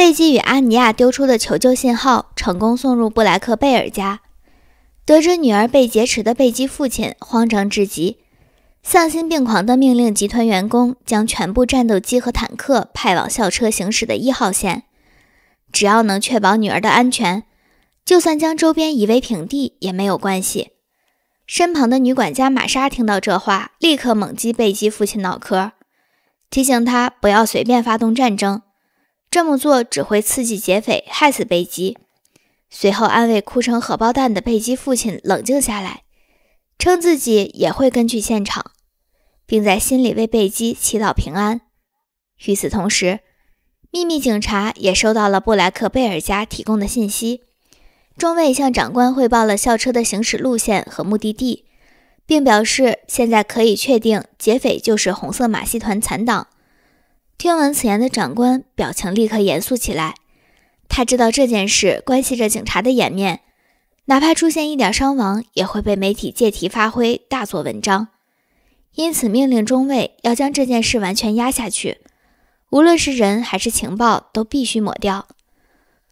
贝基与阿尼亚丢出的求救信号成功送入布莱克贝尔家。得知女儿被劫持的贝基父亲慌张至极，丧心病狂地命令集团员工将全部战斗机和坦克派往校车行驶的一号线。只要能确保女儿的安全，就算将周边夷为平地也没有关系。身旁的女管家玛莎听到这话，立刻猛击贝基父亲脑壳，提醒他不要随便发动战争。这么做只会刺激劫匪，害死贝基。随后安慰哭成荷包蛋的贝基父亲，冷静下来，称自己也会根据现场，并在心里为贝基祈祷平安。与此同时，秘密警察也收到了布莱克贝尔家提供的信息。中尉向长官汇报了校车的行驶路线和目的地，并表示现在可以确定劫匪就是红色马戏团残党。听闻此言的长官表情立刻严肃起来，他知道这件事关系着警察的颜面，哪怕出现一点伤亡，也会被媒体借题发挥大做文章。因此命令中尉要将这件事完全压下去，无论是人还是情报都必须抹掉。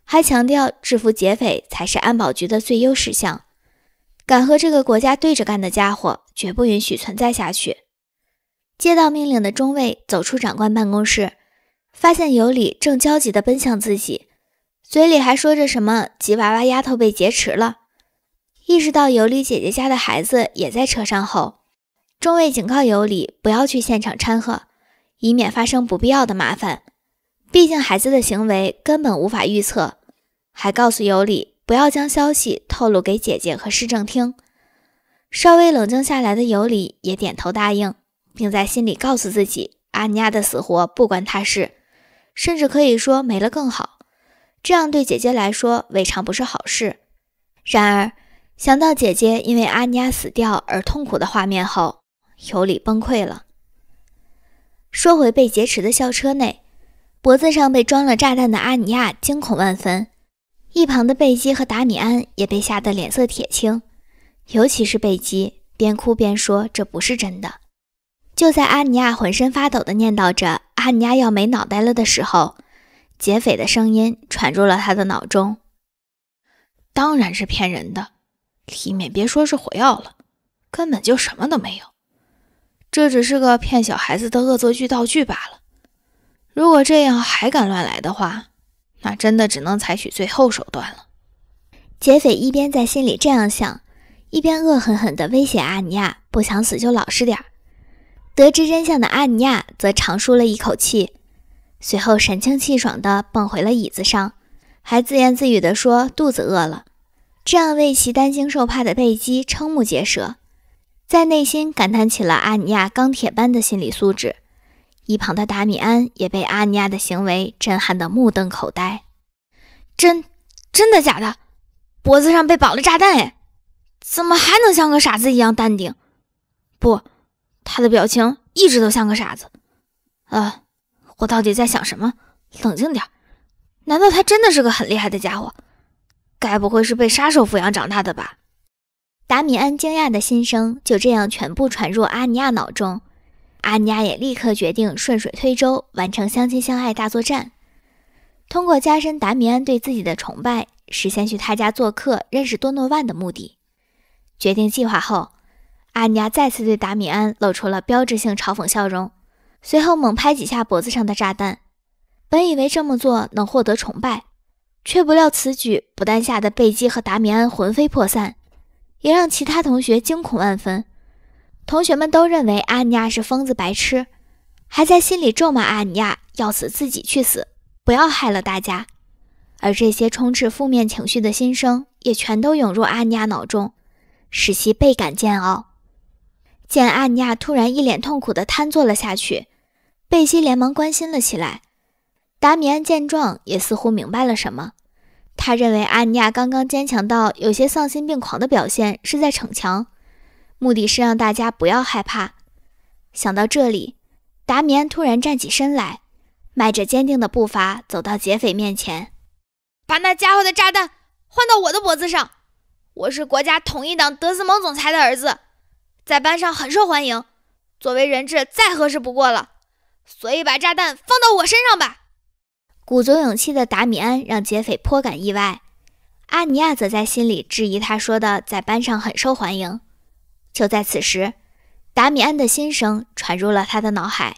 还强调制服劫匪才是安保局的最优事项，敢和这个国家对着干的家伙绝不允许存在下去。接到命令的中尉走出长官办公室，发现尤里正焦急地奔向自己，嘴里还说着什么“吉娃娃丫头被劫持了”。意识到尤里姐姐家的孩子也在车上后，中尉警告尤里不要去现场掺和，以免发生不必要的麻烦。毕竟孩子的行为根本无法预测，还告诉尤里不要将消息透露给姐姐和市政厅。稍微冷静下来的尤里也点头答应。并在心里告诉自己，阿尼亚的死活不关他事，甚至可以说没了更好。这样对姐姐来说未尝不是好事。然而，想到姐姐因为阿尼亚死掉而痛苦的画面后，尤里崩溃了。说回被劫持的校车内，脖子上被装了炸弹的阿尼亚惊恐万分，一旁的贝基和达米安也被吓得脸色铁青，尤其是贝基，边哭边说：“这不是真的。”就在阿尼亚浑身发抖地念叨着“阿尼亚要没脑袋了”的时候，劫匪的声音传入了他的脑中：“当然是骗人的，里面别说是火药了，根本就什么都没有，这只是个骗小孩子的恶作剧道具罢了。如果这样还敢乱来的话，那真的只能采取最后手段了。”劫匪一边在心里这样想，一边恶狠狠地威胁阿尼亚：“不想死就老实点儿。”得知真相的阿尼亚则长舒了一口气，随后神清气爽地蹦回了椅子上，还自言自语地说：“肚子饿了。”这让为其担惊受怕的贝基瞠目结舌，在内心感叹起了阿尼亚钢铁般的心理素质。一旁的达米安也被阿尼亚的行为震撼得目瞪口呆：“真真的假的？脖子上被绑了炸弹？哎，怎么还能像个傻子一样淡定？不。”他的表情一直都像个傻子。啊，我到底在想什么？冷静点。难道他真的是个很厉害的家伙？该不会是被杀手抚养长大的吧？达米安惊讶的心声就这样全部传入阿尼亚脑中。阿尼亚也立刻决定顺水推舟，完成相亲相爱大作战。通过加深达米安对自己的崇拜，实现去他家做客认识多诺万的目的。决定计划后。阿尼亚再次对达米安露出了标志性嘲讽笑容，随后猛拍几下脖子上的炸弹。本以为这么做能获得崇拜，却不料此举不但吓得贝基和达米安魂飞魄散，也让其他同学惊恐万分。同学们都认为阿尼亚是疯子、白痴，还在心里咒骂阿尼亚要死自己去死，不要害了大家。而这些充斥负面情绪的心声，也全都涌入阿尼亚脑中，使其倍感煎熬。见阿尼亚突然一脸痛苦地瘫坐了下去，贝西连忙关心了起来。达米安见状，也似乎明白了什么。他认为阿尼亚刚刚坚强到有些丧心病狂的表现是在逞强，目的是让大家不要害怕。想到这里，达米安突然站起身来，迈着坚定的步伐走到劫匪面前，把那家伙的炸弹换到我的脖子上。我是国家统一党德斯蒙总裁的儿子。在班上很受欢迎，作为人质再合适不过了。所以把炸弹放到我身上吧。鼓足勇气的达米安让劫匪颇感意外，阿尼亚则在心里质疑他说的“在班上很受欢迎”。就在此时，达米安的心声传入了他的脑海：“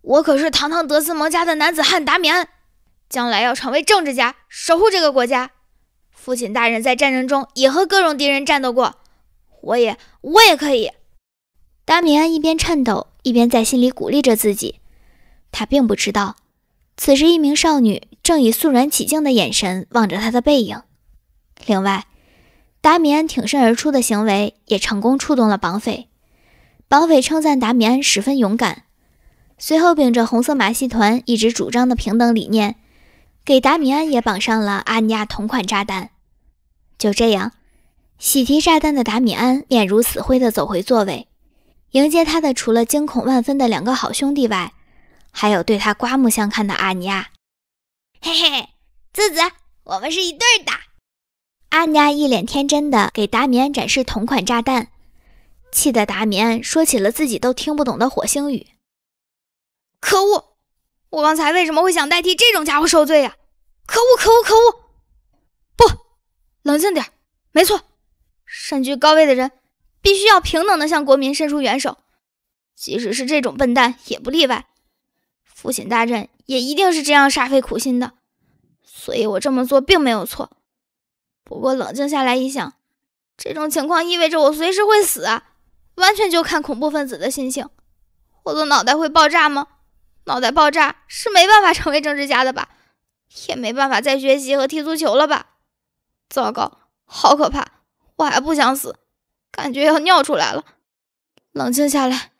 我可是堂堂德斯蒙家的男子汉，达米安，将来要成为政治家，守护这个国家。父亲大人在战争中也和各种敌人战斗过。”我也我也可以，达米安一边颤抖，一边在心里鼓励着自己。他并不知道，此时一名少女正以肃然起敬的眼神望着他的背影。另外，达米安挺身而出的行为也成功触动了绑匪。绑匪称赞达米安十分勇敢，随后秉着红色马戏团一直主张的平等理念，给达米安也绑上了阿尼亚同款炸弹。就这样。喜提炸弹的达米安面如死灰地走回座位，迎接他的除了惊恐万分的两个好兄弟外，还有对他刮目相看的阿尼亚。嘿嘿，自子，我们是一对的。阿尼亚一脸天真的给达米安展示同款炸弹，气得达米安说起了自己都听不懂的火星语。可恶，我刚才为什么会想代替这种家伙受罪呀？可恶，可恶，可恶！不，冷静点没错。身居高位的人必须要平等的向国民伸出援手，即使是这种笨蛋也不例外。父亲大人也一定是这样煞费苦心的，所以我这么做并没有错。不过冷静下来一想，这种情况意味着我随时会死，啊，完全就看恐怖分子的心情。我的脑袋会爆炸吗？脑袋爆炸是没办法成为政治家的吧，也没办法再学习和踢足球了吧？糟糕，好可怕！我还不想死，感觉要尿出来了。冷静下来，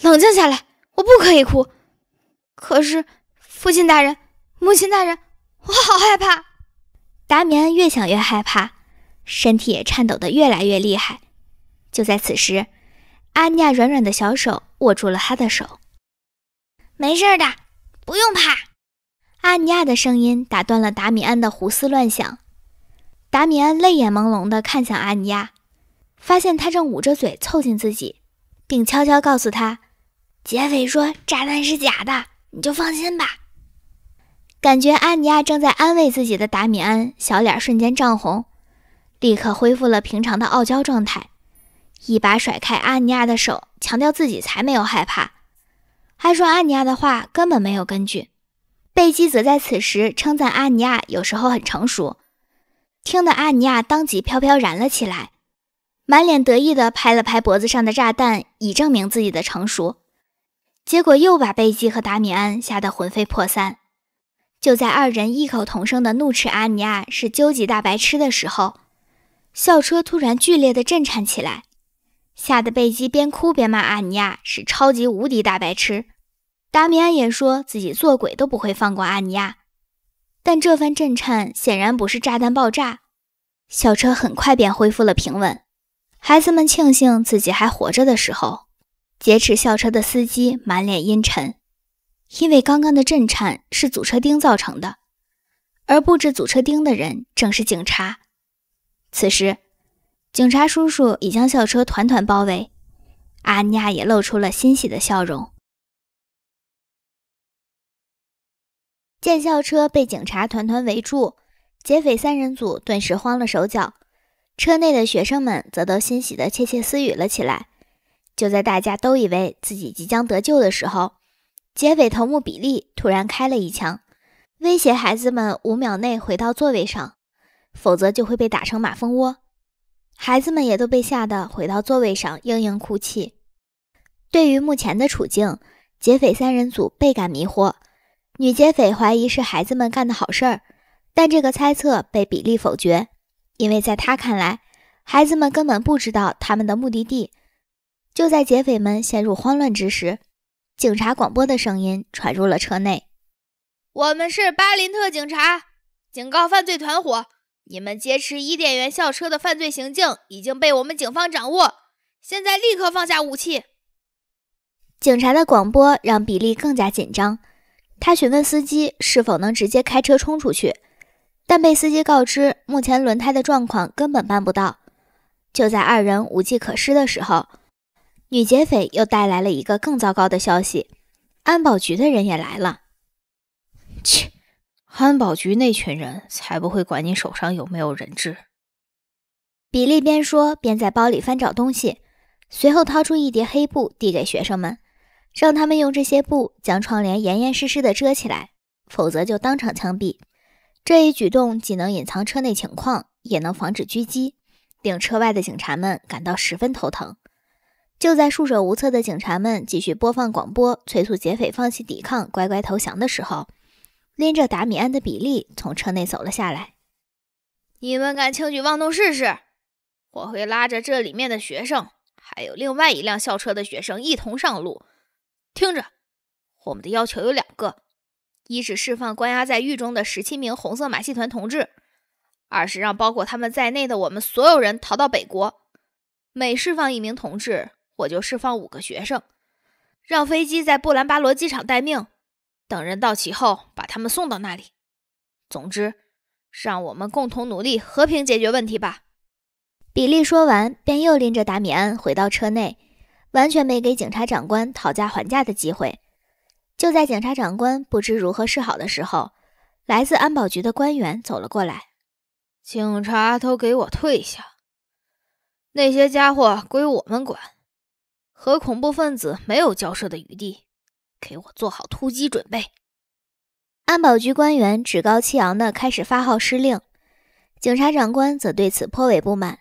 冷静下来，我不可以哭。可是，父亲大人，母亲大人，我好害怕。达米安越想越害怕，身体也颤抖得越来越厉害。就在此时，阿尼亚软软的小手握住了他的手。“没事的，不用怕。”阿尼亚的声音打断了达米安的胡思乱想。达米安泪眼朦胧地看向阿尼亚，发现他正捂着嘴凑近自己，并悄悄告诉他：“劫匪说炸弹是假的，你就放心吧。”感觉阿尼亚正在安慰自己的达米安，小脸瞬间涨红，立刻恢复了平常的傲娇状态，一把甩开阿尼亚的手，强调自己才没有害怕，还说阿尼亚的话根本没有根据。贝基则在此时称赞阿尼亚有时候很成熟。听得阿尼亚当即飘飘然了起来，满脸得意地拍了拍脖子上的炸弹，以证明自己的成熟。结果又把贝基和达米安吓得魂飞魄散。就在二人异口同声地怒斥阿尼亚是究极大白痴的时候，校车突然剧烈地震颤起来，吓得贝基边哭边骂阿尼亚是超级无敌大白痴，达米安也说自己做鬼都不会放过阿尼亚。但这番震颤显然不是炸弹爆炸，校车很快便恢复了平稳。孩子们庆幸自己还活着的时候，劫持校车的司机满脸阴沉，因为刚刚的震颤是阻车钉造成的，而布置阻车钉的人正是警察。此时，警察叔叔已将校车团团包围，阿尼亚也露出了欣喜的笑容。见校车被警察团团围住，劫匪三人组顿时慌了手脚，车内的学生们则都欣喜地窃窃私语了起来。就在大家都以为自己即将得救的时候，劫匪头目比利突然开了一枪，威胁孩子们五秒内回到座位上，否则就会被打成马蜂窝。孩子们也都被吓得回到座位上，嘤嘤哭泣。对于目前的处境，劫匪三人组倍感迷惑。女劫匪怀疑是孩子们干的好事儿，但这个猜测被比利否决，因为在他看来，孩子们根本不知道他们的目的地。就在劫匪们陷入慌乱之时，警察广播的声音传入了车内：“我们是巴林特警察，警告犯罪团伙，你们劫持伊甸园校车的犯罪行径已经被我们警方掌握，现在立刻放下武器！”警察的广播让比利更加紧张。他询问司机是否能直接开车冲出去，但被司机告知目前轮胎的状况根本办不到。就在二人无计可施的时候，女劫匪又带来了一个更糟糕的消息：安保局的人也来了。切，安保局那群人才不会管你手上有没有人质。比利边说边在包里翻找东西，随后掏出一叠黑布递给学生们。让他们用这些布将窗帘严严实实的遮起来，否则就当场枪毙。这一举动既能隐藏车内情况，也能防止狙击，令车外的警察们感到十分头疼。就在束手无策的警察们继续播放广播，催促劫匪放弃抵抗，乖乖投降的时候，拎着达米安的比利从车内走了下来。“你们敢轻举妄动试试？我会拉着这里面的学生，还有另外一辆校车的学生一同上路。”听着，我们的要求有两个：一是释放关押在狱中的十七名红色马戏团同志；二是让包括他们在内的我们所有人逃到北国。每释放一名同志，我就释放五个学生，让飞机在布兰巴罗机场待命，等人到齐后把他们送到那里。总之，让我们共同努力，和平解决问题吧。比利说完，便又拎着达米安回到车内。完全没给警察长官讨价还价的机会。就在警察长官不知如何是好的时候，来自安保局的官员走了过来：“警察都给我退下，那些家伙归我们管，和恐怖分子没有交涉的余地，给我做好突击准备。”安保局官员趾高气扬地开始发号施令，警察长官则对此颇为不满。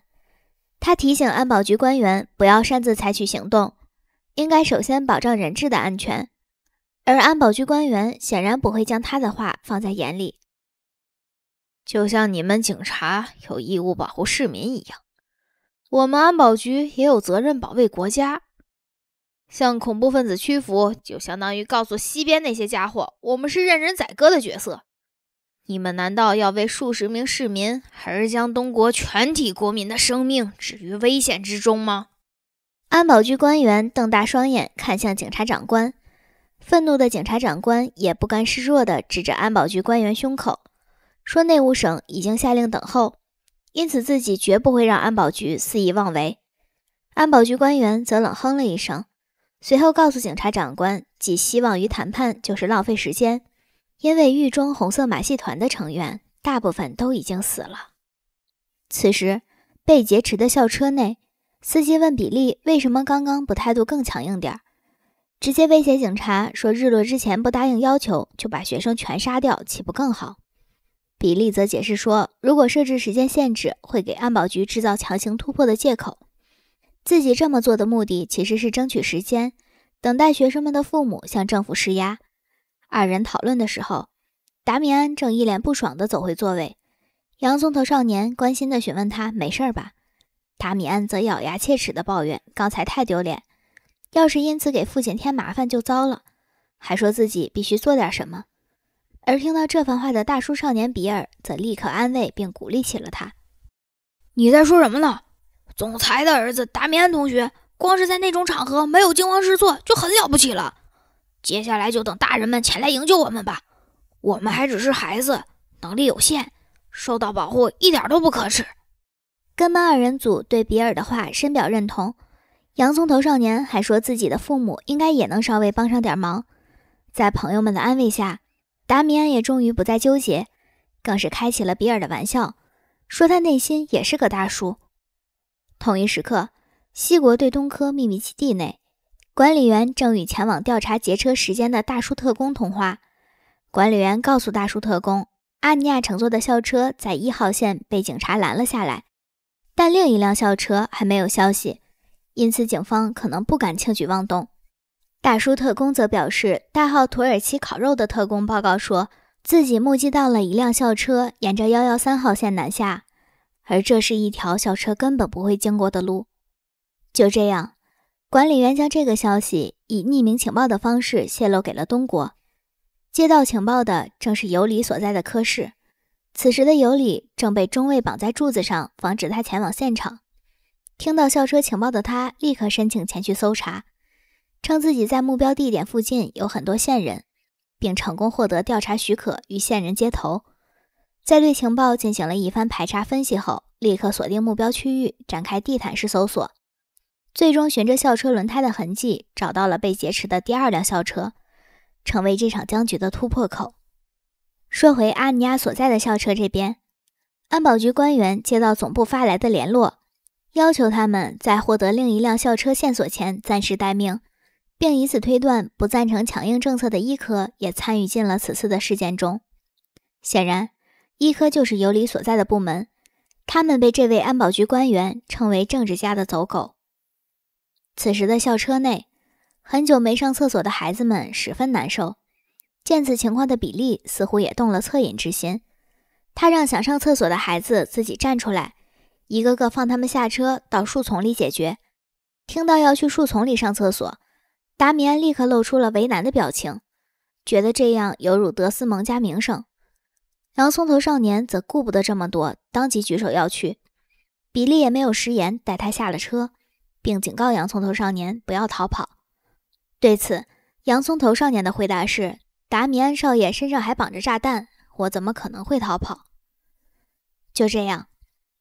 他提醒安保局官员不要擅自采取行动，应该首先保障人质的安全。而安保局官员显然不会将他的话放在眼里。就像你们警察有义务保护市民一样，我们安保局也有责任保卫国家。向恐怖分子屈服，就相当于告诉西边那些家伙，我们是任人宰割的角色。你们难道要为数十名市民，还是将东国全体国民的生命置于危险之中吗？安保局官员瞪大双眼看向警察长官，愤怒的警察长官也不甘示弱地指着安保局官员胸口，说：“内务省已经下令等候，因此自己绝不会让安保局肆意妄为。”安保局官员则冷哼了一声，随后告诉警察长官：“寄希望于谈判就是浪费时间。”因为狱中红色马戏团的成员大部分都已经死了。此时，被劫持的校车内，司机问比利：“为什么刚刚不态度更强硬点儿，直接威胁警察说日落之前不答应要求就把学生全杀掉，岂不更好？”比利则解释说：“如果设置时间限制，会给安保局制造强行突破的借口。自己这么做的目的其实是争取时间，等待学生们的父母向政府施压。”二人讨论的时候，达米安正一脸不爽地走回座位。洋葱头少年关心地询问他：“没事吧？”达米安则咬牙切齿地抱怨：“刚才太丢脸，要是因此给父亲添麻烦就糟了。”还说自己必须做点什么。而听到这番话的大叔少年比尔则立刻安慰并鼓励起了他：“你在说什么呢，总裁的儿子达米安同学？光是在那种场合没有惊慌失措就很了不起了。”接下来就等大人们前来营救我们吧。我们还只是孩子，能力有限，受到保护一点都不可耻。跟班二人组对比尔的话深表认同。洋葱头少年还说自己的父母应该也能稍微帮上点忙。在朋友们的安慰下，达米安也终于不再纠结，更是开起了比尔的玩笑，说他内心也是个大叔。同一时刻，西国对东科秘密基地内。管理员正与前往调查劫车时间的大叔特工通话。管理员告诉大叔特工，阿尼亚乘坐的校车在一号线被警察拦了下来，但另一辆校车还没有消息，因此警方可能不敢轻举妄动。大叔特工则表示，代号“土耳其烤肉”的特工报告说，自己目击到了一辆校车沿着幺幺三号线南下，而这是一条校车根本不会经过的路。就这样。管理员将这个消息以匿名情报的方式泄露给了东国。接到情报的正是尤里所在的科室。此时的尤里正被中尉绑在柱子上，防止他前往现场。听到校车情报的他，立刻申请前去搜查，称自己在目标地点附近有很多线人，并成功获得调查许可，与线人接头。在对情报进行了一番排查分析后，立刻锁定目标区域，展开地毯式搜索。最终，循着校车轮胎的痕迹找到了被劫持的第二辆校车，成为这场僵局的突破口。说回阿尼亚所在的校车这边，安保局官员接到总部发来的联络，要求他们在获得另一辆校车线索前暂时待命，并以此推断不赞成强硬政策的医科也参与进了此次的事件中。显然，医科就是尤里所在的部门，他们被这位安保局官员称为政治家的走狗。此时的校车内，很久没上厕所的孩子们十分难受。见此情况的比利似乎也动了恻隐之心，他让想上厕所的孩子自己站出来，一个个放他们下车到树丛里解决。听到要去树丛里上厕所，达米安立刻露出了为难的表情，觉得这样有辱德斯蒙家名声。洋葱头少年则顾不得这么多，当即举手要去。比利也没有食言，带他下了车。并警告洋葱头少年不要逃跑。对此，洋葱头少年的回答是：“达米安少爷身上还绑着炸弹，我怎么可能会逃跑？”就这样，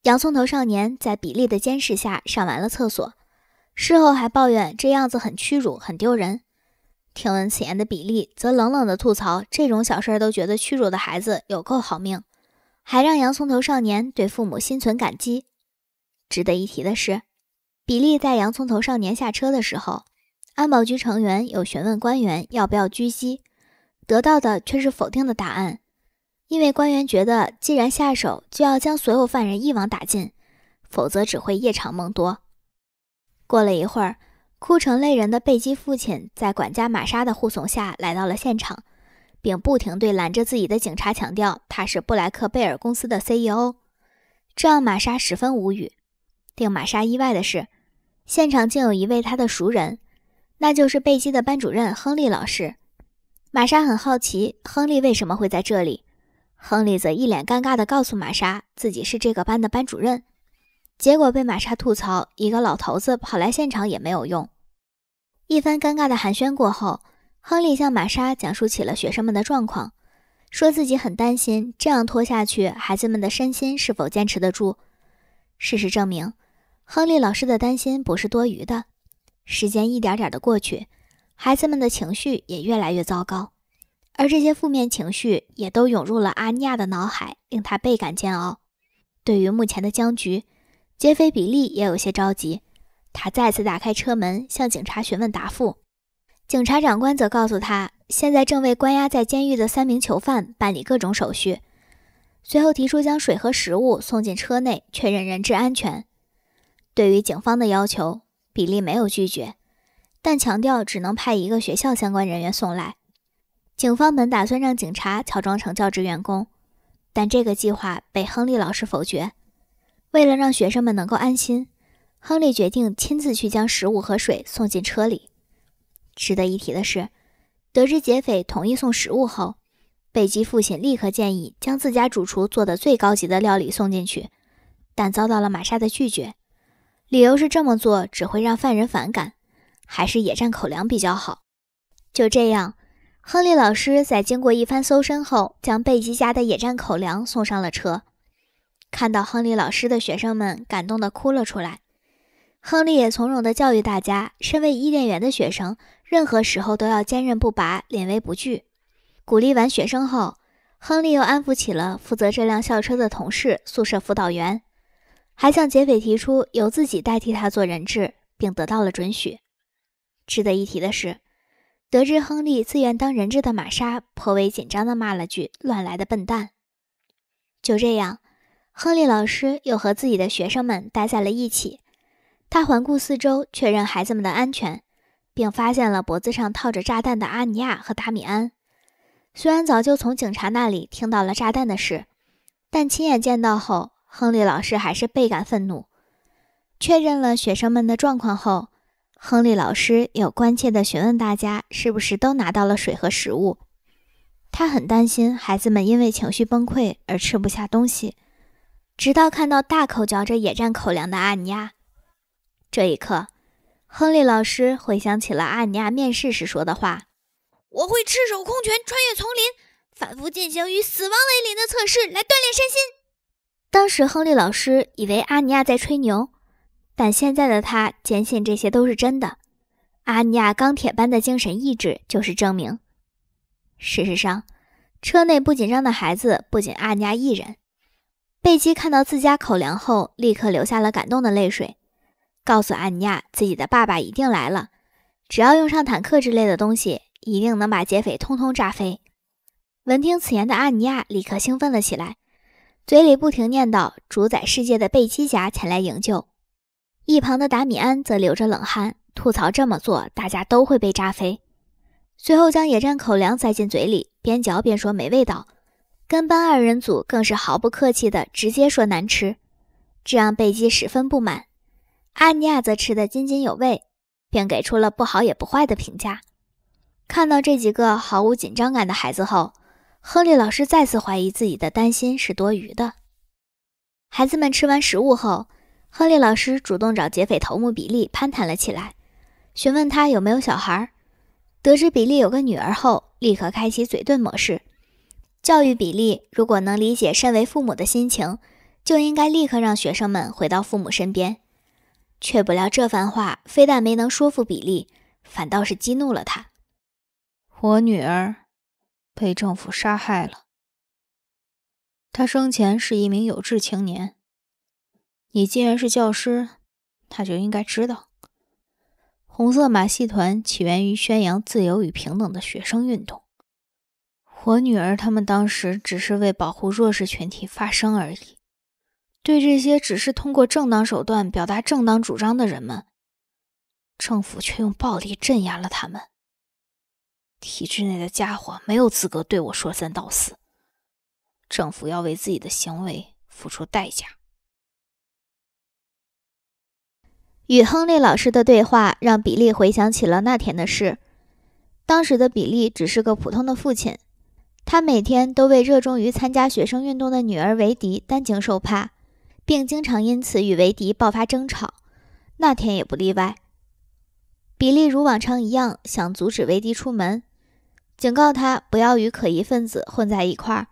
洋葱头少年在比利的监视下上完了厕所，事后还抱怨这样子很屈辱、很丢人。听闻此言的比利则冷冷地吐槽：“这种小事都觉得屈辱的孩子有够好命，还让洋葱头少年对父母心存感激。”值得一提的是。比利在洋葱头少年下车的时候，安保局成员有询问官员要不要狙击，得到的却是否定的答案，因为官员觉得既然下手，就要将所有犯人一网打尽，否则只会夜长梦多。过了一会儿，哭成泪人的贝基父亲在管家玛莎的护送下来到了现场，并不停对拦着自己的警察强调他是布莱克贝尔公司的 CEO，这让玛莎十分无语。令玛莎意外的是。现场竟有一位他的熟人，那就是贝基的班主任亨利老师。玛莎很好奇，亨利为什么会在这里。亨利则一脸尴尬地告诉玛莎，自己是这个班的班主任。结果被玛莎吐槽，一个老头子跑来现场也没有用。一番尴尬的寒暄过后，亨利向玛莎讲述起了学生们的状况，说自己很担心，这样拖下去，孩子们的身心是否坚持得住？事实证明。亨利老师的担心不是多余的。时间一点点的过去，孩子们的情绪也越来越糟糕，而这些负面情绪也都涌入了阿尼亚的脑海，令他倍感煎熬。对于目前的僵局，劫匪比利也有些着急。他再次打开车门，向警察询问答复。警察长官则告诉他，现在正为关押在监狱的三名囚犯办理各种手续，随后提出将水和食物送进车内，确认人质安全。对于警方的要求，比利没有拒绝，但强调只能派一个学校相关人员送来。警方本打算让警察乔装成教职员工，但这个计划被亨利老师否决。为了让学生们能够安心，亨利决定亲自去将食物和水送进车里。值得一提的是，得知劫匪同意送食物后，贝基父亲立刻建议将自家主厨做的最高级的料理送进去，但遭到了玛莎的拒绝。理由是这么做只会让犯人反感，还是野战口粮比较好？就这样，亨利老师在经过一番搜身后，将贝基家的野战口粮送上了车。看到亨利老师的学生们感动的哭了出来，亨利也从容的教育大家：身为伊甸园的学生，任何时候都要坚韧不拔、临危不惧。鼓励完学生后，亨利又安抚起了负责这辆校车的同事——宿舍辅导员。还向劫匪提出由自己代替他做人质，并得到了准许。值得一提的是，得知亨利自愿当人质的玛莎颇为紧张地骂了句“乱来的笨蛋”。就这样，亨利老师又和自己的学生们待在了一起。他环顾四周，确认孩子们的安全，并发现了脖子上套着炸弹的阿尼亚和达米安。虽然早就从警察那里听到了炸弹的事，但亲眼见到后。亨利老师还是倍感愤怒。确认了学生们的状况后，亨利老师又关切地询问大家是不是都拿到了水和食物。他很担心孩子们因为情绪崩溃而吃不下东西。直到看到大口嚼着野战口粮的阿尼亚，这一刻，亨利老师回想起了阿尼亚面试时说的话：“我会赤手空拳穿越丛林，反复进行与死亡为邻的测试，来锻炼身心。”当时，亨利老师以为阿尼亚在吹牛，但现在的他坚信这些都是真的。阿尼亚钢铁般的精神意志就是证明。事实上，车内不紧张的孩子不仅阿尼亚一人。贝基看到自家口粮后，立刻流下了感动的泪水，告诉阿尼亚自己的爸爸一定来了，只要用上坦克之类的东西，一定能把劫匪通通炸飞。闻听此言的阿尼亚立刻兴奋了起来。嘴里不停念叨：“主宰世界的贝基侠前来营救。”一旁的达米安则流着冷汗，吐槽这么做大家都会被炸飞。随后将野战口粮塞进嘴里，边嚼边说没味道。跟班二人组更是毫不客气地直接说难吃，这让贝基十分不满。阿尼亚则吃得津津有味，并给出了不好也不坏的评价。看到这几个毫无紧张感的孩子后，亨利老师再次怀疑自己的担心是多余的。孩子们吃完食物后，亨利老师主动找劫匪头目比利攀谈了起来，询问他有没有小孩。得知比利有个女儿后，立刻开启嘴遁模式，教育比利：如果能理解身为父母的心情，就应该立刻让学生们回到父母身边。却不料这番话非但没能说服比利，反倒是激怒了他。我女儿。被政府杀害了。他生前是一名有志青年。你既然是教师，他就应该知道，红色马戏团起源于宣扬自由与平等的学生运动。我女儿他们当时只是为保护弱势群体发声而已。对这些只是通过正当手段表达正当主张的人们，政府却用暴力镇压了他们。体制内的家伙没有资格对我说三道四。政府要为自己的行为付出代价。与亨利老师的对话让比利回想起了那天的事。当时的比利只是个普通的父亲，他每天都为热衷于参加学生运动的女儿维迪担惊受怕，并经常因此与维迪爆发争吵。那天也不例外。比利如往常一样想阻止维迪出门，警告他不要与可疑分子混在一块儿。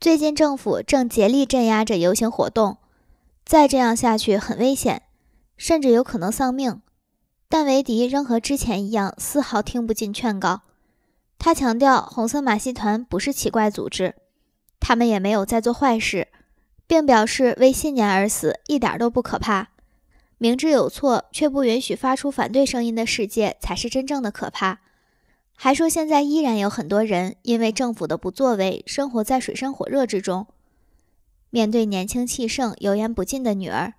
最近政府正竭力镇压着游行活动，再这样下去很危险，甚至有可能丧命。但维迪仍和之前一样，丝毫听不进劝告。他强调，红色马戏团不是奇怪组织，他们也没有在做坏事，并表示为信念而死一点都不可怕。明知有错，却不允许发出反对声音的世界才是真正的可怕。还说现在依然有很多人因为政府的不作为，生活在水深火热之中。面对年轻气盛、油盐不进的女儿，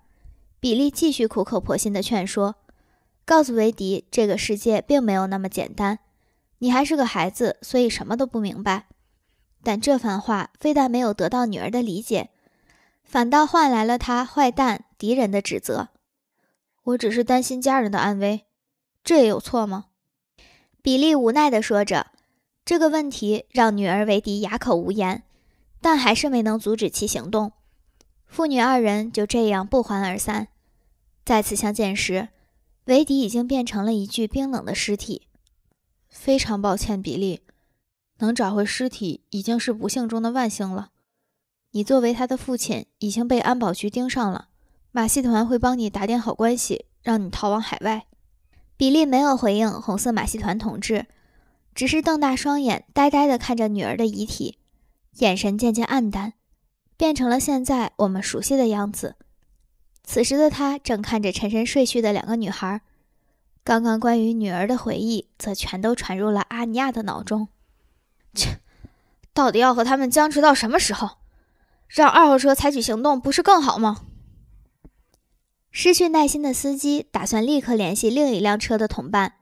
比利继续苦口婆心地劝说，告诉维迪这个世界并没有那么简单。你还是个孩子，所以什么都不明白。但这番话非但没有得到女儿的理解，反倒换来了他坏蛋敌人的指责。我只是担心家人的安危，这也有错吗？比利无奈地说着，这个问题让女儿维迪哑口无言，但还是没能阻止其行动。父女二人就这样不欢而散。再次相见时，维迪已经变成了一具冰冷的尸体。非常抱歉，比利，能找回尸体已经是不幸中的万幸了。你作为他的父亲，已经被安保局盯上了。马戏团会帮你打点好关系，让你逃往海外。比利没有回应红色马戏团同志，只是瞪大双眼，呆呆地看着女儿的遗体，眼神渐渐暗淡，变成了现在我们熟悉的样子。此时的他正看着沉沉睡去的两个女孩，刚刚关于女儿的回忆则全都传入了阿尼亚的脑中。切，到底要和他们僵持到什么时候？让二号车采取行动不是更好吗？失去耐心的司机打算立刻联系另一辆车的同伴，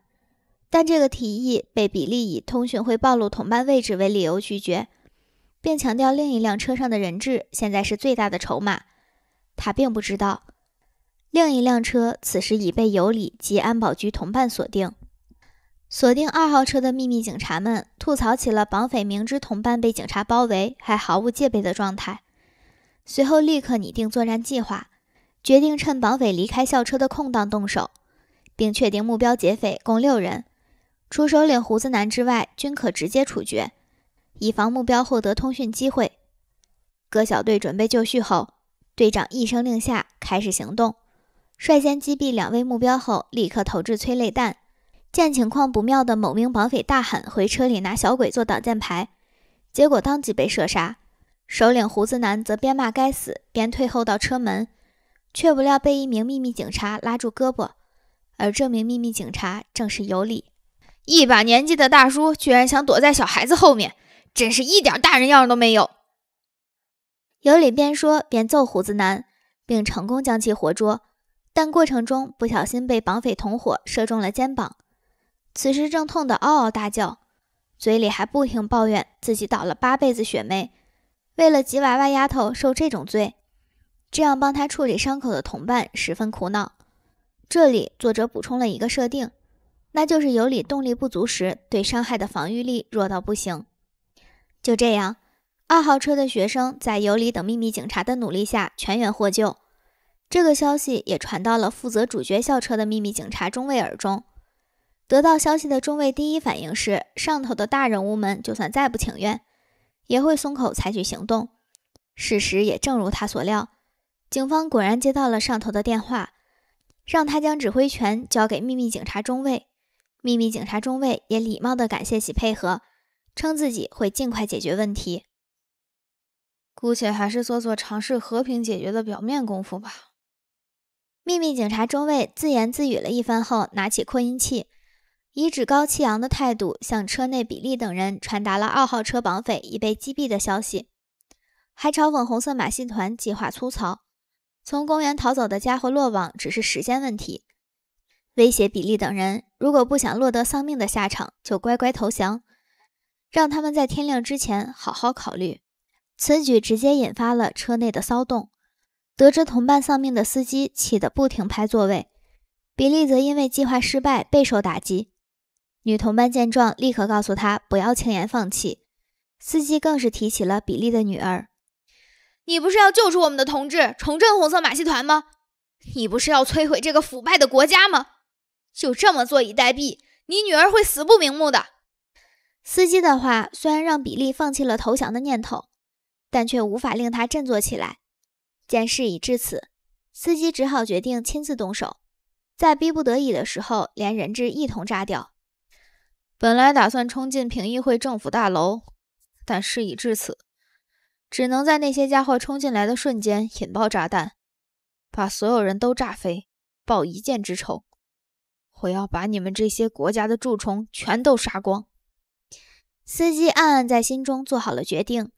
但这个提议被比利以通讯会暴露同伴位置为理由拒绝，并强调另一辆车上的人质现在是最大的筹码。他并不知道，另一辆车此时已被尤里及安保局同伴锁定。锁定二号车的秘密警察们吐槽起了绑匪明知同伴被警察包围还毫无戒备的状态，随后立刻拟定作战计划。决定趁绑匪离开校车的空档动手，并确定目标劫匪共六人，除首领胡子男之外，均可直接处决，以防目标获得通讯机会。各小队准备就绪后，队长一声令下，开始行动。率先击毙两位目标后，立刻投掷催泪弹。见情况不妙的某名绑匪大喊：“回车里拿小鬼做挡箭牌！”结果当即被射杀。首领胡子男则边骂“该死”，边退后到车门。却不料被一名秘密警察拉住胳膊，而这名秘密警察正是尤里。一把年纪的大叔居然想躲在小孩子后面，真是一点大人样都没有。尤里边说边揍胡子男，并成功将其活捉，但过程中不小心被绑匪同伙射中了肩膀，此时正痛得嗷嗷大叫，嘴里还不停抱怨自己倒了八辈子血霉，为了吉娃娃丫头受这种罪。这样帮他处理伤口的同伴十分苦恼。这里作者补充了一个设定，那就是尤里动力不足时对伤害的防御力弱到不行。就这样，二号车的学生在尤里等秘密警察的努力下全员获救。这个消息也传到了负责主角校车的秘密警察中尉耳中。得到消息的中尉第一反应是，上头的大人物们就算再不情愿，也会松口采取行动。事实也正如他所料。警方果然接到了上头的电话，让他将指挥权交给秘密警察中尉。秘密警察中尉也礼貌地感谢其配合，称自己会尽快解决问题。姑且还是做做尝试和平解决的表面功夫吧。秘密警察中尉自言自语了一番后，拿起扩音器，以趾高气扬的态度向车内比利等人传达了二号车绑匪已被击毙的消息，还嘲讽红色马戏团计划粗糙。从公园逃走的家伙落网只是时间问题。威胁比利等人，如果不想落得丧命的下场，就乖乖投降。让他们在天亮之前好好考虑。此举直接引发了车内的骚动。得知同伴丧命的司机气得不停拍座位。比利则因为计划失败备受打击。女同伴见状，立刻告诉他不要轻言放弃。司机更是提起了比利的女儿。你不是要救出我们的同志，重振红色马戏团吗？你不是要摧毁这个腐败的国家吗？就这么坐以待毙，你女儿会死不瞑目的。司机的话虽然让比利放弃了投降的念头，但却无法令他振作起来。见事已至此，司机只好决定亲自动手，在逼不得已的时候，连人质一同炸掉。本来打算冲进评议会政府大楼，但事已至此。只能在那些家伙冲进来的瞬间引爆炸弹，把所有人都炸飞，报一箭之仇。我要把你们这些国家的蛀虫全都杀光。司机暗暗在心中做好了决定，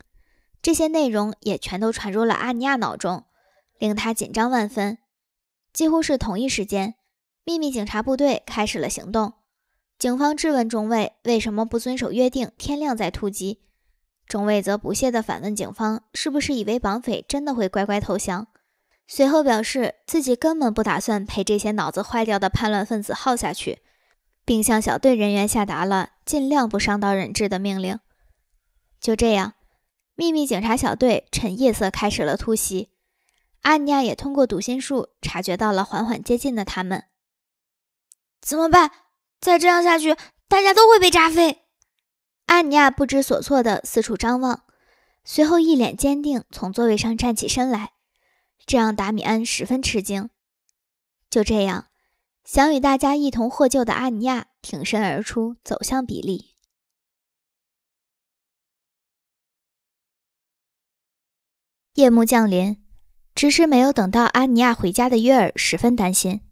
这些内容也全都传入了阿尼亚脑中，令他紧张万分。几乎是同一时间，秘密警察部队开始了行动。警方质问中尉为什么不遵守约定，天亮再突击。中尉则不屑地反问警方：“是不是以为绑匪真的会乖乖投降？”随后表示自己根本不打算陪这些脑子坏掉的叛乱分子耗下去，并向小队人员下达了尽量不伤到人质的命令。就这样，秘密警察小队趁夜色开始了突袭。阿尼亚也通过读心术察觉到了缓缓接近的他们。怎么办？再这样下去，大家都会被炸飞！阿尼亚不知所措地四处张望，随后一脸坚定从座位上站起身来，这让达米安十分吃惊。就这样，想与大家一同获救的阿尼亚挺身而出，走向比利。夜幕降临，迟迟没有等到阿尼亚回家的约尔十分担心，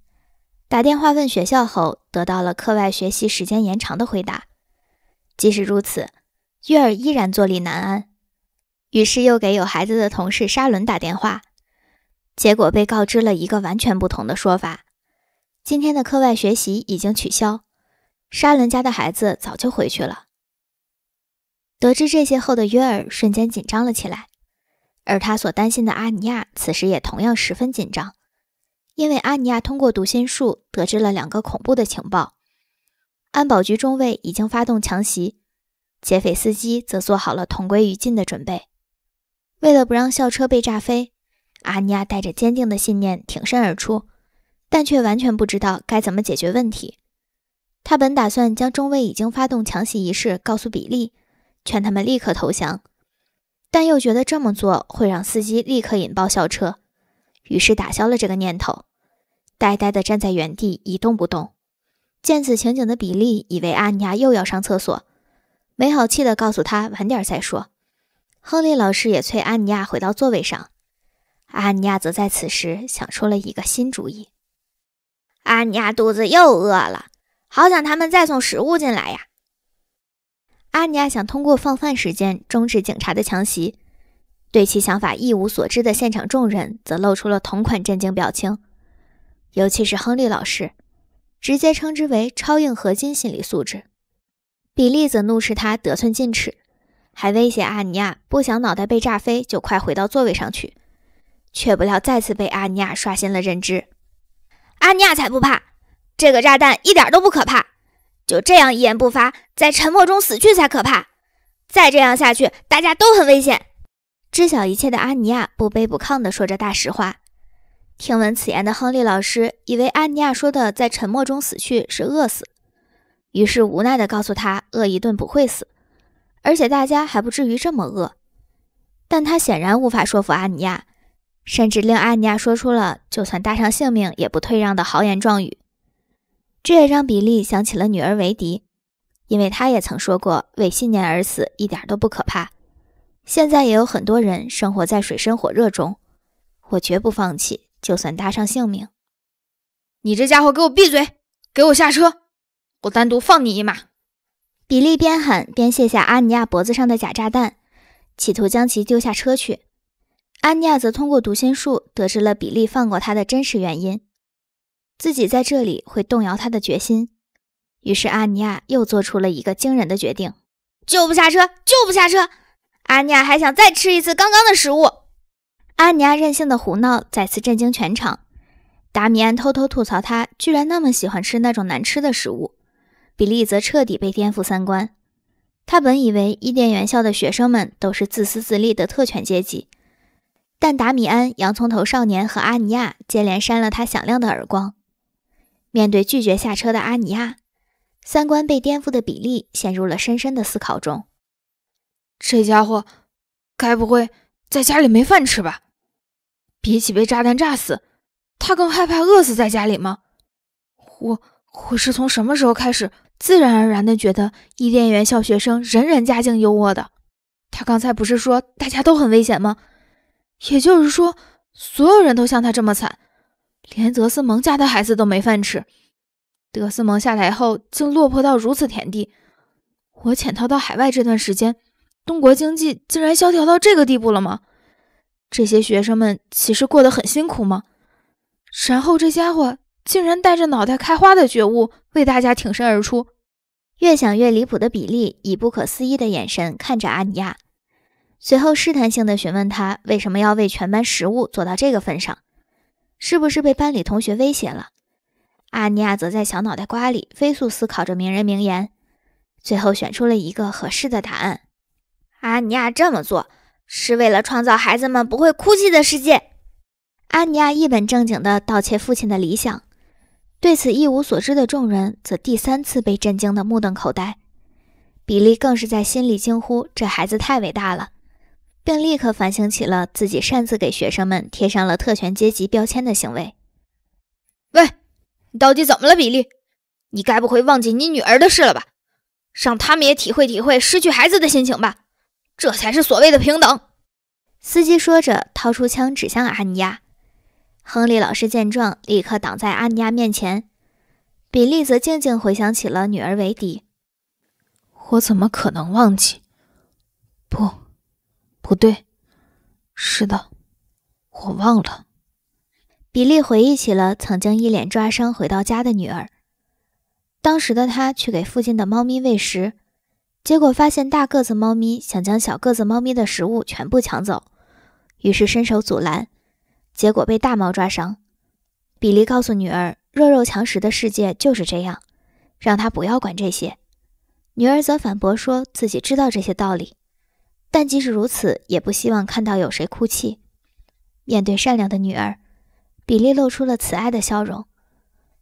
打电话问学校后，得到了课外学习时间延长的回答。即使如此，约尔依然坐立难安，于是又给有孩子的同事沙伦打电话，结果被告知了一个完全不同的说法：今天的课外学习已经取消，沙伦家的孩子早就回去了。得知这些后的约尔瞬间紧张了起来，而他所担心的阿尼亚此时也同样十分紧张，因为阿尼亚通过读心术得知了两个恐怖的情报。安保局中尉已经发动强袭，劫匪司机则做好了同归于尽的准备。为了不让校车被炸飞，阿尼亚带着坚定的信念挺身而出，但却完全不知道该怎么解决问题。他本打算将中尉已经发动强袭一事告诉比利，劝他们立刻投降，但又觉得这么做会让司机立刻引爆校车，于是打消了这个念头，呆呆地站在原地一动不动。见此情景的比利以为阿尼亚又要上厕所，没好气地告诉他晚点再说。亨利老师也催阿尼亚回到座位上，阿尼亚则在此时想出了一个新主意。阿尼亚肚子又饿了，好想他们再送食物进来呀！阿尼亚想通过放饭时间终止警察的强袭。对其想法一无所知的现场众人则露出了同款震惊表情，尤其是亨利老师。直接称之为超硬合金心理素质，比利则怒斥他得寸进尺，还威胁阿尼亚不想脑袋被炸飞就快回到座位上去，却不料再次被阿尼亚刷新了认知。阿尼亚才不怕，这个炸弹一点都不可怕，就这样一言不发，在沉默中死去才可怕。再这样下去，大家都很危险。知晓一切的阿尼亚不卑不亢地说着大实话。听闻此言的亨利老师以为安尼亚说的在沉默中死去是饿死，于是无奈地告诉他饿一顿不会死，而且大家还不至于这么饿。但他显然无法说服安尼亚，甚至令安尼亚说出了就算搭上性命也不退让的豪言壮语。这也让比利想起了女儿维迪，因为他也曾说过为信念而死一点都不可怕。现在也有很多人生活在水深火热中，我绝不放弃。就算搭上性命，你这家伙给我闭嘴，给我下车，我单独放你一马。比利边喊边卸下阿尼亚脖子上的假炸弹，企图将其丢下车去。阿尼亚则通过读心术得知了比利放过他的真实原因，自己在这里会动摇他的决心。于是阿尼亚又做出了一个惊人的决定：就不下车，就不下车。阿尼亚还想再吃一次刚刚的食物。阿尼亚任性的胡闹再次震惊全场，达米安偷偷吐槽他居然那么喜欢吃那种难吃的食物，比利则彻底被颠覆三观。他本以为伊甸园校的学生们都是自私自利的特权阶级，但达米安、洋葱头少年和阿尼亚接连扇了他响亮的耳光。面对拒绝下车的阿尼亚，三观被颠覆的比利陷入了深深的思考中。这家伙，该不会在家里没饭吃吧？比起被炸弹炸死，他更害怕饿死在家里吗？我我是从什么时候开始自然而然的觉得伊甸园校学生人人家境优渥的？他刚才不是说大家都很危险吗？也就是说，所有人都像他这么惨，连德斯蒙家的孩子都没饭吃。德斯蒙下台后竟落魄到如此田地。我潜逃到海外这段时间，中国经济竟然萧条到这个地步了吗？这些学生们岂是过得很辛苦吗？然后这家伙竟然带着脑袋开花的觉悟为大家挺身而出，越想越离谱的比利以不可思议的眼神看着阿尼亚，随后试探性的询问他为什么要为全班食物做到这个份上，是不是被班里同学威胁了？阿尼亚则在小脑袋瓜里飞速思考着名人名言，最后选出了一个合适的答案。阿尼亚这么做。是为了创造孩子们不会哭泣的世界。安妮亚一本正经地盗窃父亲的理想，对此一无所知的众人则第三次被震惊得目瞪口呆。比利更是在心里惊呼：“这孩子太伟大了！”并立刻反省起了自己擅自给学生们贴上了特权阶级标签的行为。喂，你到底怎么了，比利？你该不会忘记你女儿的事了吧？让他们也体会体会失去孩子的心情吧。这才是所谓的平等。司机说着，掏出枪指向阿尼亚。亨利老师见状，立刻挡在阿尼亚面前。比利则静静回想起了女儿为敌。我怎么可能忘记？不，不对，是的，我忘了。比利回忆起了曾经一脸抓伤回到家的女儿。当时的他去给附近的猫咪喂食。结果发现大个子猫咪想将小个子猫咪的食物全部抢走，于是伸手阻拦，结果被大猫抓伤。比利告诉女儿，弱肉强食的世界就是这样，让他不要管这些。女儿则反驳说自己知道这些道理，但即使如此，也不希望看到有谁哭泣。面对善良的女儿，比利露出了慈爱的笑容。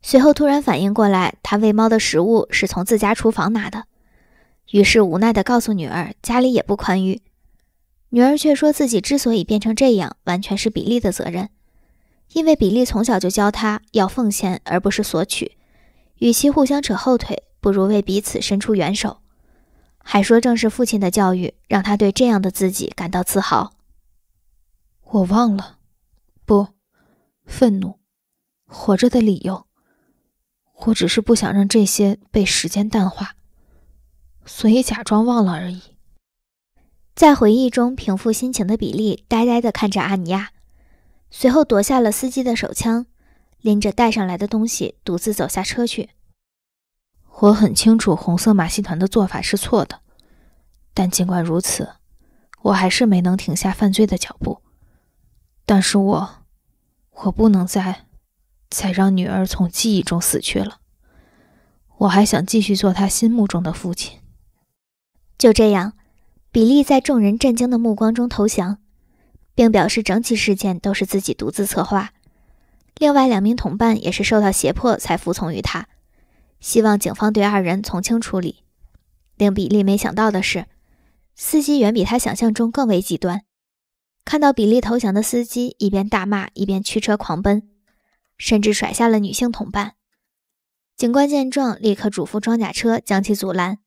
随后突然反应过来，他喂猫的食物是从自家厨房拿的。于是无奈地告诉女儿，家里也不宽裕。女儿却说自己之所以变成这样，完全是比利的责任，因为比利从小就教她要奉献而不是索取，与其互相扯后腿，不如为彼此伸出援手。还说正是父亲的教育，让他对这样的自己感到自豪。我忘了，不，愤怒，活着的理由，我只是不想让这些被时间淡化。所以假装忘了而已。在回忆中平复心情的比利，呆呆地看着阿尼亚，随后夺下了司机的手枪，拎着带上来的东西，独自走下车去。我很清楚红色马戏团的做法是错的，但尽管如此，我还是没能停下犯罪的脚步。但是我，我不能再再让女儿从记忆中死去了。我还想继续做她心目中的父亲。就这样，比利在众人震惊的目光中投降，并表示整起事件都是自己独自策划。另外两名同伴也是受到胁迫才服从于他，希望警方对二人从轻处理。令比利没想到的是，司机远比他想象中更为极端。看到比利投降的司机一边大骂，一边驱车狂奔，甚至甩下了女性同伴。警官见状，立刻嘱咐装甲车将其阻拦。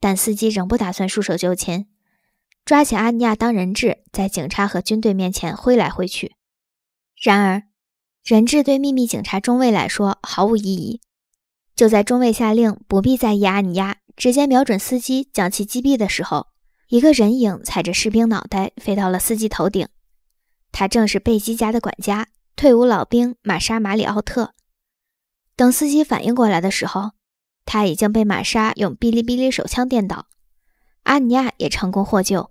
但司机仍不打算束手就擒，抓起阿尼亚当人质，在警察和军队面前挥来挥去。然而，人质对秘密警察中尉来说毫无意义。就在中尉下令不必再意阿尼亚，直接瞄准司机将其击毙的时候，一个人影踩着士兵脑袋飞到了司机头顶。他正是贝基家的管家、退伍老兵玛莎·马里奥特。等司机反应过来的时候，他已经被玛莎用哔哩哔哩手枪电倒，阿尼亚也成功获救。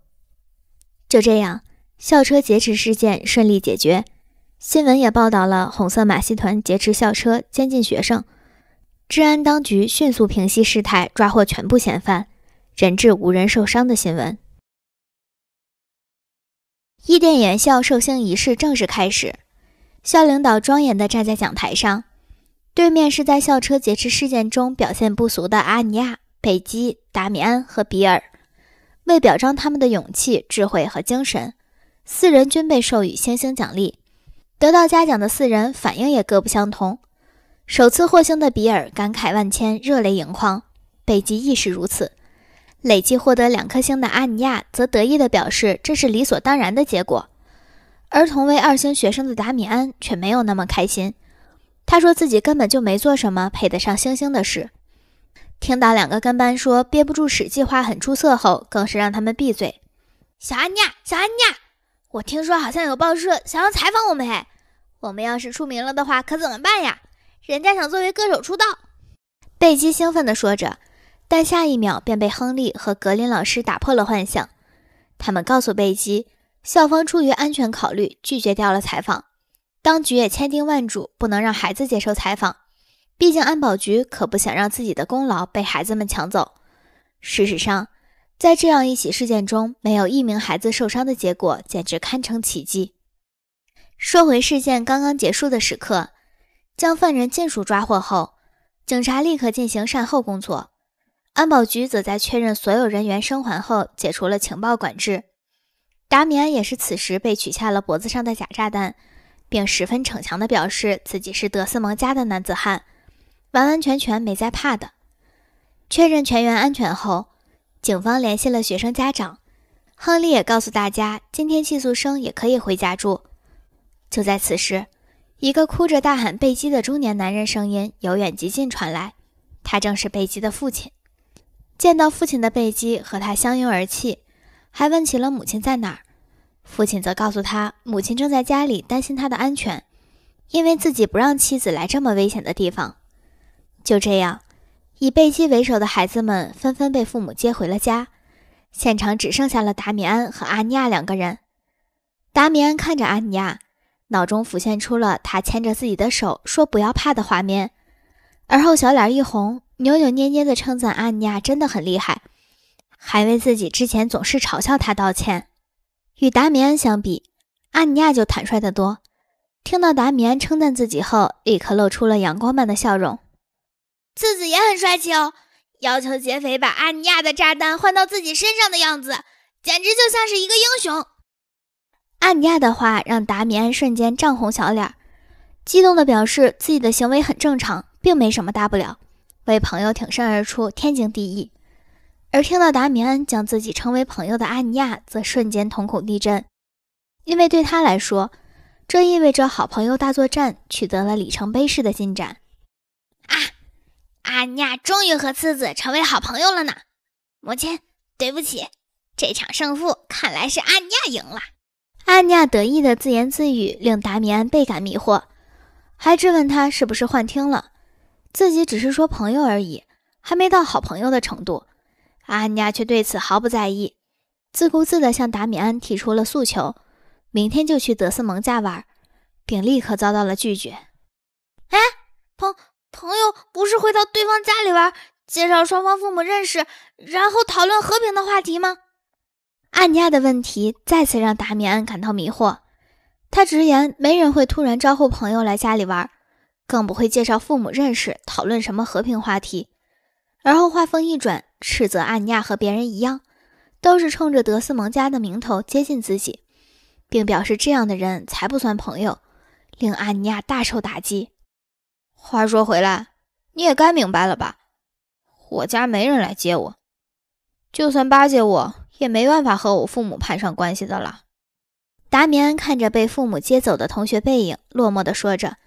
就这样，校车劫持事件顺利解决。新闻也报道了红色马戏团劫持校车、监禁学生，治安当局迅速平息事态、抓获全部嫌犯、人质无人受伤的新闻。伊甸园校授星仪式正式开始，校领导庄严地站在讲台上。对面是在校车劫持事件中表现不俗的阿尼亚、北基、达米安和比尔。为表彰他们的勇气、智慧和精神，四人均被授予星星奖励。得到嘉奖的四人反应也各不相同。首次获星的比尔感慨万千，热泪盈眶；北极亦是如此。累计获得两颗星的阿尼亚则得意地表示：“这是理所当然的结果。”而同为二星学生的达米安却没有那么开心。他说自己根本就没做什么配得上星星的事。听到两个跟班说憋不住屎计划很出色后，更是让他们闭嘴。小安妮，亚，小安妮，亚，我听说好像有报社想要采访我们诶，我们要是出名了的话，可怎么办呀？人家想作为歌手出道。贝基兴奋地说着，但下一秒便被亨利和格林老师打破了幻想。他们告诉贝基，校方出于安全考虑，拒绝掉了采访。当局也千叮万嘱，不能让孩子接受采访，毕竟安保局可不想让自己的功劳被孩子们抢走。事实上，在这样一起事件中，没有一名孩子受伤的结果，简直堪称奇迹。说回事件刚刚结束的时刻，将犯人尽数抓获后，警察立刻进行善后工作，安保局则在确认所有人员生还后，解除了情报管制。达米安也是此时被取下了脖子上的假炸弹。并十分逞强地表示自己是德斯蒙家的男子汉，完完全全没在怕的。确认全员安全后，警方联系了学生家长。亨利也告诉大家，今天寄宿生也可以回家住。就在此时，一个哭着大喊“贝基”的中年男人声音由远及近传来，他正是贝基的父亲。见到父亲的贝基和他相拥而泣，还问起了母亲在哪儿。父亲则告诉他，母亲正在家里担心他的安全，因为自己不让妻子来这么危险的地方。就这样，以贝基为首的孩子们纷纷被父母接回了家，现场只剩下了达米安和阿尼亚两个人。达米安看着阿尼亚，脑中浮现出了他牵着自己的手说“不要怕”的画面，而后小脸一红，扭扭捏捏地称赞阿尼亚真的很厉害，还为自己之前总是嘲笑他道歉。与达米安相比，阿尼亚就坦率得多。听到达米安称赞自己后，立刻露出了阳光般的笑容。次子也很帅气哦，要求劫匪把阿尼亚的炸弹换到自己身上的样子，简直就像是一个英雄。阿尼亚的话让达米安瞬间涨红小脸，激动地表示自己的行为很正常，并没什么大不了，为朋友挺身而出天经地义。而听到达米安将自己称为朋友的阿尼亚，则瞬间瞳孔地震，因为对他来说，这意味着好朋友大作战取得了里程碑式的进展。啊，阿尼亚终于和次子成为好朋友了呢！母亲，对不起，这场胜负看来是阿尼亚赢了。阿尼亚得意的自言自语，令达米安倍感迷惑，还质问他是不是幻听了，自己只是说朋友而已，还没到好朋友的程度。阿尼亚却对此毫不在意，自顾自地向达米安提出了诉求：明天就去德斯蒙家玩，并立刻遭到了拒绝。哎，朋朋友不是会到对方家里玩，介绍双方父母认识，然后讨论和平的话题吗？阿尼亚的问题再次让达米安感到迷惑。他直言：没人会突然招呼朋友来家里玩，更不会介绍父母认识，讨论什么和平话题。而后话锋一转，斥责阿尼亚和别人一样，都是冲着德斯蒙家的名头接近自己，并表示这样的人才不算朋友，令阿尼亚大受打击。话说回来，你也该明白了吧？我家没人来接我，就算巴结我，也没办法和我父母攀上关系的了。达米安看着被父母接走的同学背影，落寞地说着。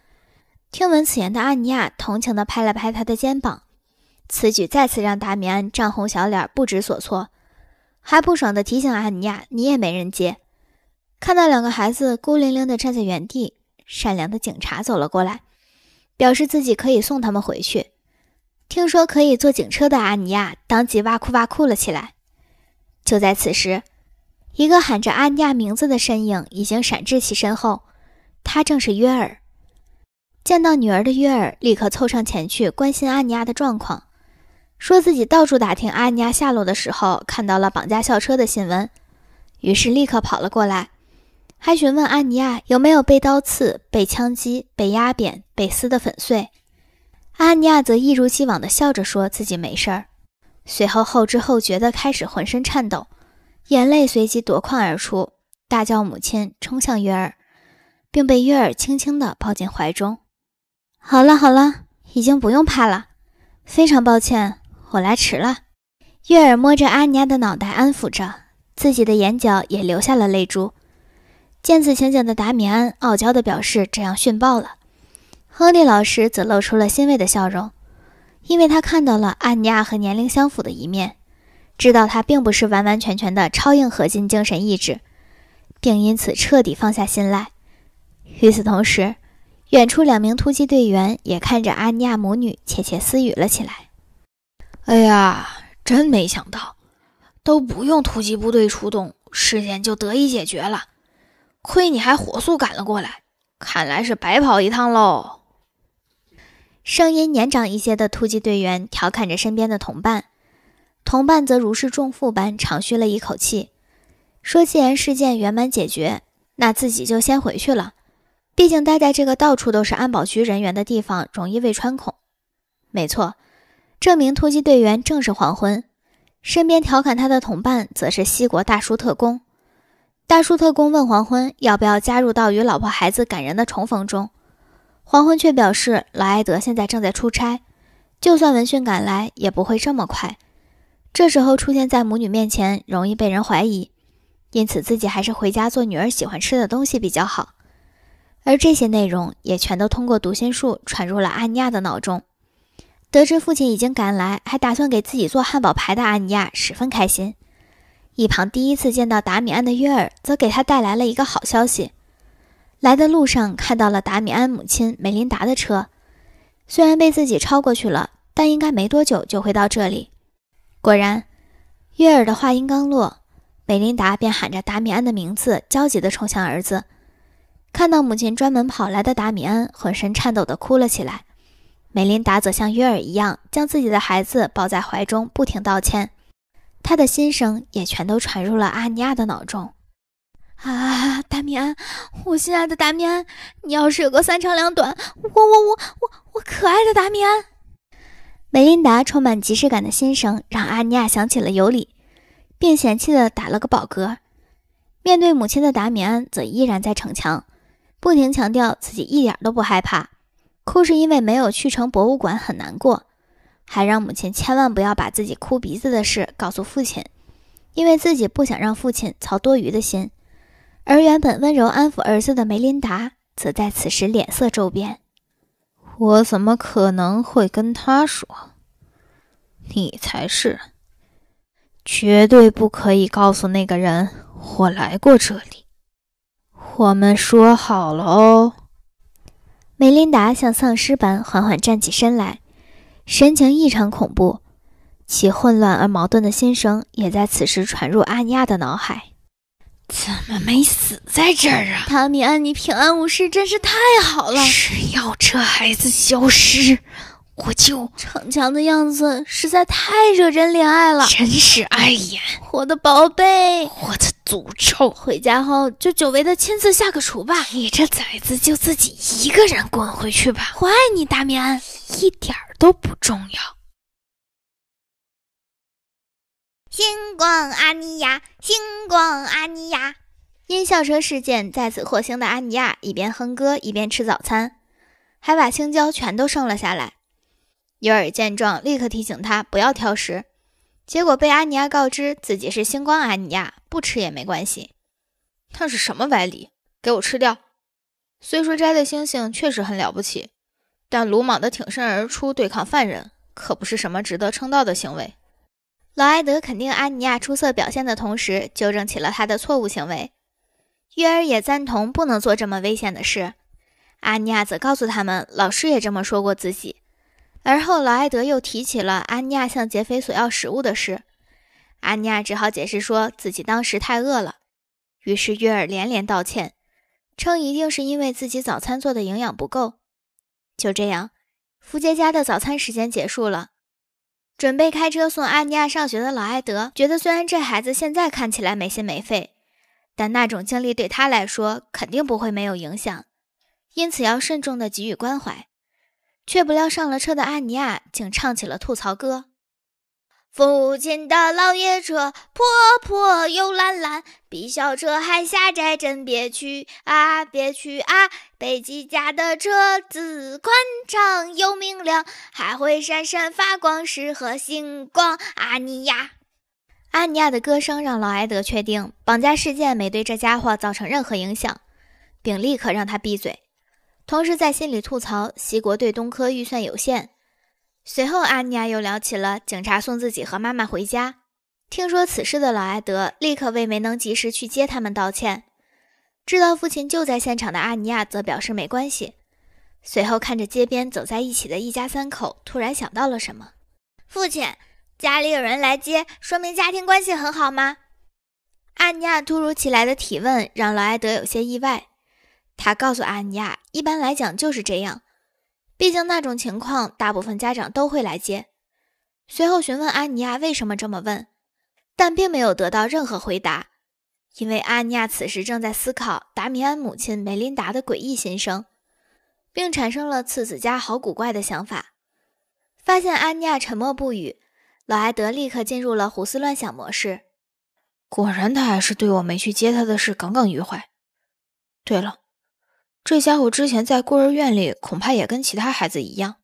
听闻此言的阿尼亚同情地拍了拍他的肩膀。此举再次让达米安涨红小脸，不知所措，还不爽地提醒阿尼亚：“你也没人接。”看到两个孩子孤零零地站在原地，善良的警察走了过来，表示自己可以送他们回去。听说可以坐警车的阿尼亚当即哇哭哇哭了起来。就在此时，一个喊着阿尼亚名字的身影已经闪至其身后，他正是约尔。见到女儿的约尔立刻凑上前去关心阿尼亚的状况。说自己到处打听阿尼亚下落的时候，看到了绑架校车的新闻，于是立刻跑了过来，还询问阿尼亚有没有被刀刺、被枪击、被压扁、被撕得粉碎。阿尼亚则一如既往地笑着说自己没事儿，随后后知后觉地开始浑身颤抖，眼泪随即夺眶而出，大叫母亲冲向约尔，并被约尔轻轻地抱进怀中。好了好了，已经不用怕了，非常抱歉。我来迟了，月儿摸着阿尼亚的脑袋，安抚着自己的眼角也流下了泪珠。见此情景的达米安傲娇的表示：“这样逊爆了。”亨利老师则露出了欣慰的笑容，因为他看到了阿尼亚和年龄相符的一面，知道她并不是完完全全的超硬核心精神意志，并因此彻底放下心来。与此同时，远处两名突击队员也看着阿尼亚母女窃窃私语了起来。哎呀，真没想到，都不用突击部队出动，事件就得以解决了。亏你还火速赶了过来，看来是白跑一趟喽。声音年长一些的突击队员调侃着身边的同伴，同伴则如释重负般长吁了一口气，说：“既然事件圆满解决，那自己就先回去了。毕竟待在这个到处都是安保局人员的地方，容易被穿孔。”没错。这名突击队员正是黄昏，身边调侃他的同伴则是西国大叔特工。大叔特工问黄昏要不要加入到与老婆孩子感人的重逢中，黄昏却表示劳埃德现在正在出差，就算闻讯赶来也不会这么快。这时候出现在母女面前容易被人怀疑，因此自己还是回家做女儿喜欢吃的东西比较好。而这些内容也全都通过读心术传入了阿尼亚的脑中。得知父亲已经赶来，还打算给自己做汉堡排的阿尼亚十分开心。一旁第一次见到达米安的约尔则给他带来了一个好消息：来的路上看到了达米安母亲梅琳达的车，虽然被自己超过去了，但应该没多久就会到这里。果然，约尔的话音刚落，梅琳达便喊着达米安的名字，焦急地冲向儿子。看到母亲专门跑来的达米安，浑身颤抖地哭了起来。梅琳达则像约尔一样，将自己的孩子抱在怀中，不停道歉，她的心声也全都传入了阿尼亚的脑中。啊，达米安，我心爱的达米安，你要是有个三长两短，我我我我我可爱的达米安！梅琳达充满即视感的心声，让阿尼亚想起了尤里，并嫌弃的打了个饱嗝。面对母亲的达米安则依然在逞强，不停强调自己一点都不害怕。哭是因为没有去成博物馆，很难过，还让母亲千万不要把自己哭鼻子的事告诉父亲，因为自己不想让父亲操多余的心。而原本温柔安抚儿子的梅琳达，则在此时脸色骤变：“我怎么可能会跟他说？你才是，绝对不可以告诉那个人我来过这里。我们说好了哦。”梅琳达像丧尸般缓缓站起身来，神情异常恐怖。其混乱而矛盾的心声也在此时传入阿尼亚的脑海。怎么没死在这儿啊？汤米安，你平安无事真是太好了。只要这孩子消失。我就逞强的样子实在太惹人怜爱了，真是碍眼！我的宝贝，我的诅咒，回家后就久违的亲自下个厨吧。你这崽子就自己一个人滚回去吧！我爱你，达米安，一点都不重要。星光阿尼亚，星光阿尼亚，因校车事件再次获星的阿尼亚，一边哼歌一边吃早餐，还把青椒全都剩了下来。尤尔见状，立刻提醒他不要挑食，结果被阿尼亚告知自己是星光阿尼亚，不吃也没关系。他是什么歪理？给我吃掉！虽说摘的星星确实很了不起，但鲁莽地挺身而出对抗犯人，可不是什么值得称道的行为。劳埃德肯定安尼亚出色表现的同时，纠正起了他的错误行为。约尔也赞同不能做这么危险的事。阿尼亚则告诉他们，老师也这么说过自己。而后，老艾德又提起了阿尼亚向劫匪索要食物的事，阿尼亚只好解释说自己当时太饿了。于是约尔连连道歉，称一定是因为自己早餐做的营养不够。就这样，福杰家的早餐时间结束了。准备开车送阿尼亚上学的老艾德觉得，虽然这孩子现在看起来没心没肺，但那种经历对他来说肯定不会没有影响，因此要慎重的给予关怀。却不料上了车的安尼亚竟唱起了吐槽歌：“父亲的老爷车破破又烂烂，比小车还狭窄，真憋屈啊憋屈啊！北极家的车子宽敞又明亮，还会闪闪发光，适合星光。”阿尼亚，安尼亚的歌声让劳埃德确定绑架事件没对这家伙造成任何影响，并立刻让他闭嘴。同时在心里吐槽，西国对东科预算有限。随后，阿尼亚又聊起了警察送自己和妈妈回家。听说此事的老艾德立刻为没能及时去接他们道歉。知道父亲就在现场的阿尼亚则表示没关系。随后，看着街边走在一起的一家三口，突然想到了什么：“父亲家里有人来接，说明家庭关系很好吗？”阿尼亚突如其来的提问让老艾德有些意外。他告诉安尼亚，一般来讲就是这样，毕竟那种情况大部分家长都会来接。随后询问安尼亚为什么这么问，但并没有得到任何回答，因为安尼亚此时正在思考达米安母亲梅琳达的诡异心声，并产生了次子家好古怪的想法。发现安尼亚沉默不语，老埃德立刻进入了胡思乱想模式。果然，他还是对我没去接他的事耿耿于怀。对了。这家伙之前在孤儿院里，恐怕也跟其他孩子一样，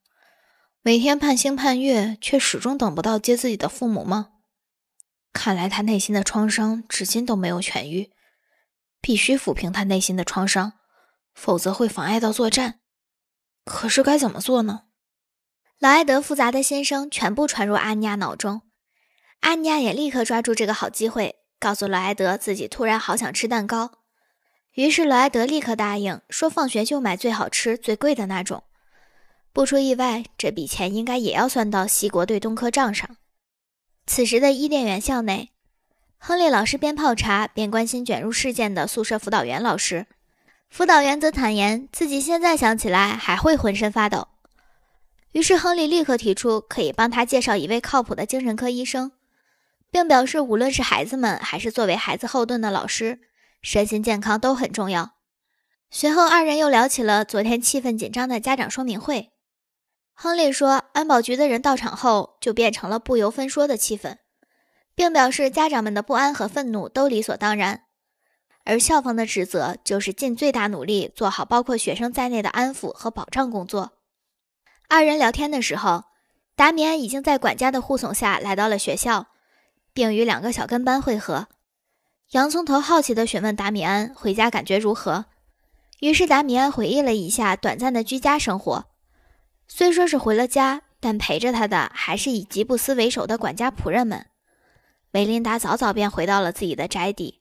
每天盼星盼月，却始终等不到接自己的父母吗？看来他内心的创伤至今都没有痊愈，必须抚平他内心的创伤，否则会妨碍到作战。可是该怎么做呢？劳埃德复杂的心声全部传入阿尼亚脑中，阿尼亚也立刻抓住这个好机会，告诉劳埃德自己突然好想吃蛋糕。于是，罗埃德立刻答应说：“放学就买最好吃、最贵的那种。”不出意外，这笔钱应该也要算到西国对东科账上。此时的伊甸园校内，亨利老师边泡茶边关心卷入事件的宿舍辅导员老师，辅导员则坦言自己现在想起来还会浑身发抖。于是，亨利立刻提出可以帮他介绍一位靠谱的精神科医生，并表示无论是孩子们，还是作为孩子后盾的老师。身心健康都很重要。随后，二人又聊起了昨天气氛紧张的家长说明会。亨利说，安保局的人到场后就变成了不由分说的气氛，并表示家长们的不安和愤怒都理所当然，而校方的职责就是尽最大努力做好包括学生在内的安抚和保障工作。二人聊天的时候，达米安已经在管家的护送下来到了学校，并与两个小跟班会合。洋葱头好奇地询问达米安回家感觉如何。于是达米安回忆了一下短暂的居家生活。虽说是回了家，但陪着他的还是以吉布斯为首的管家仆人们。梅琳达早早便回到了自己的宅邸。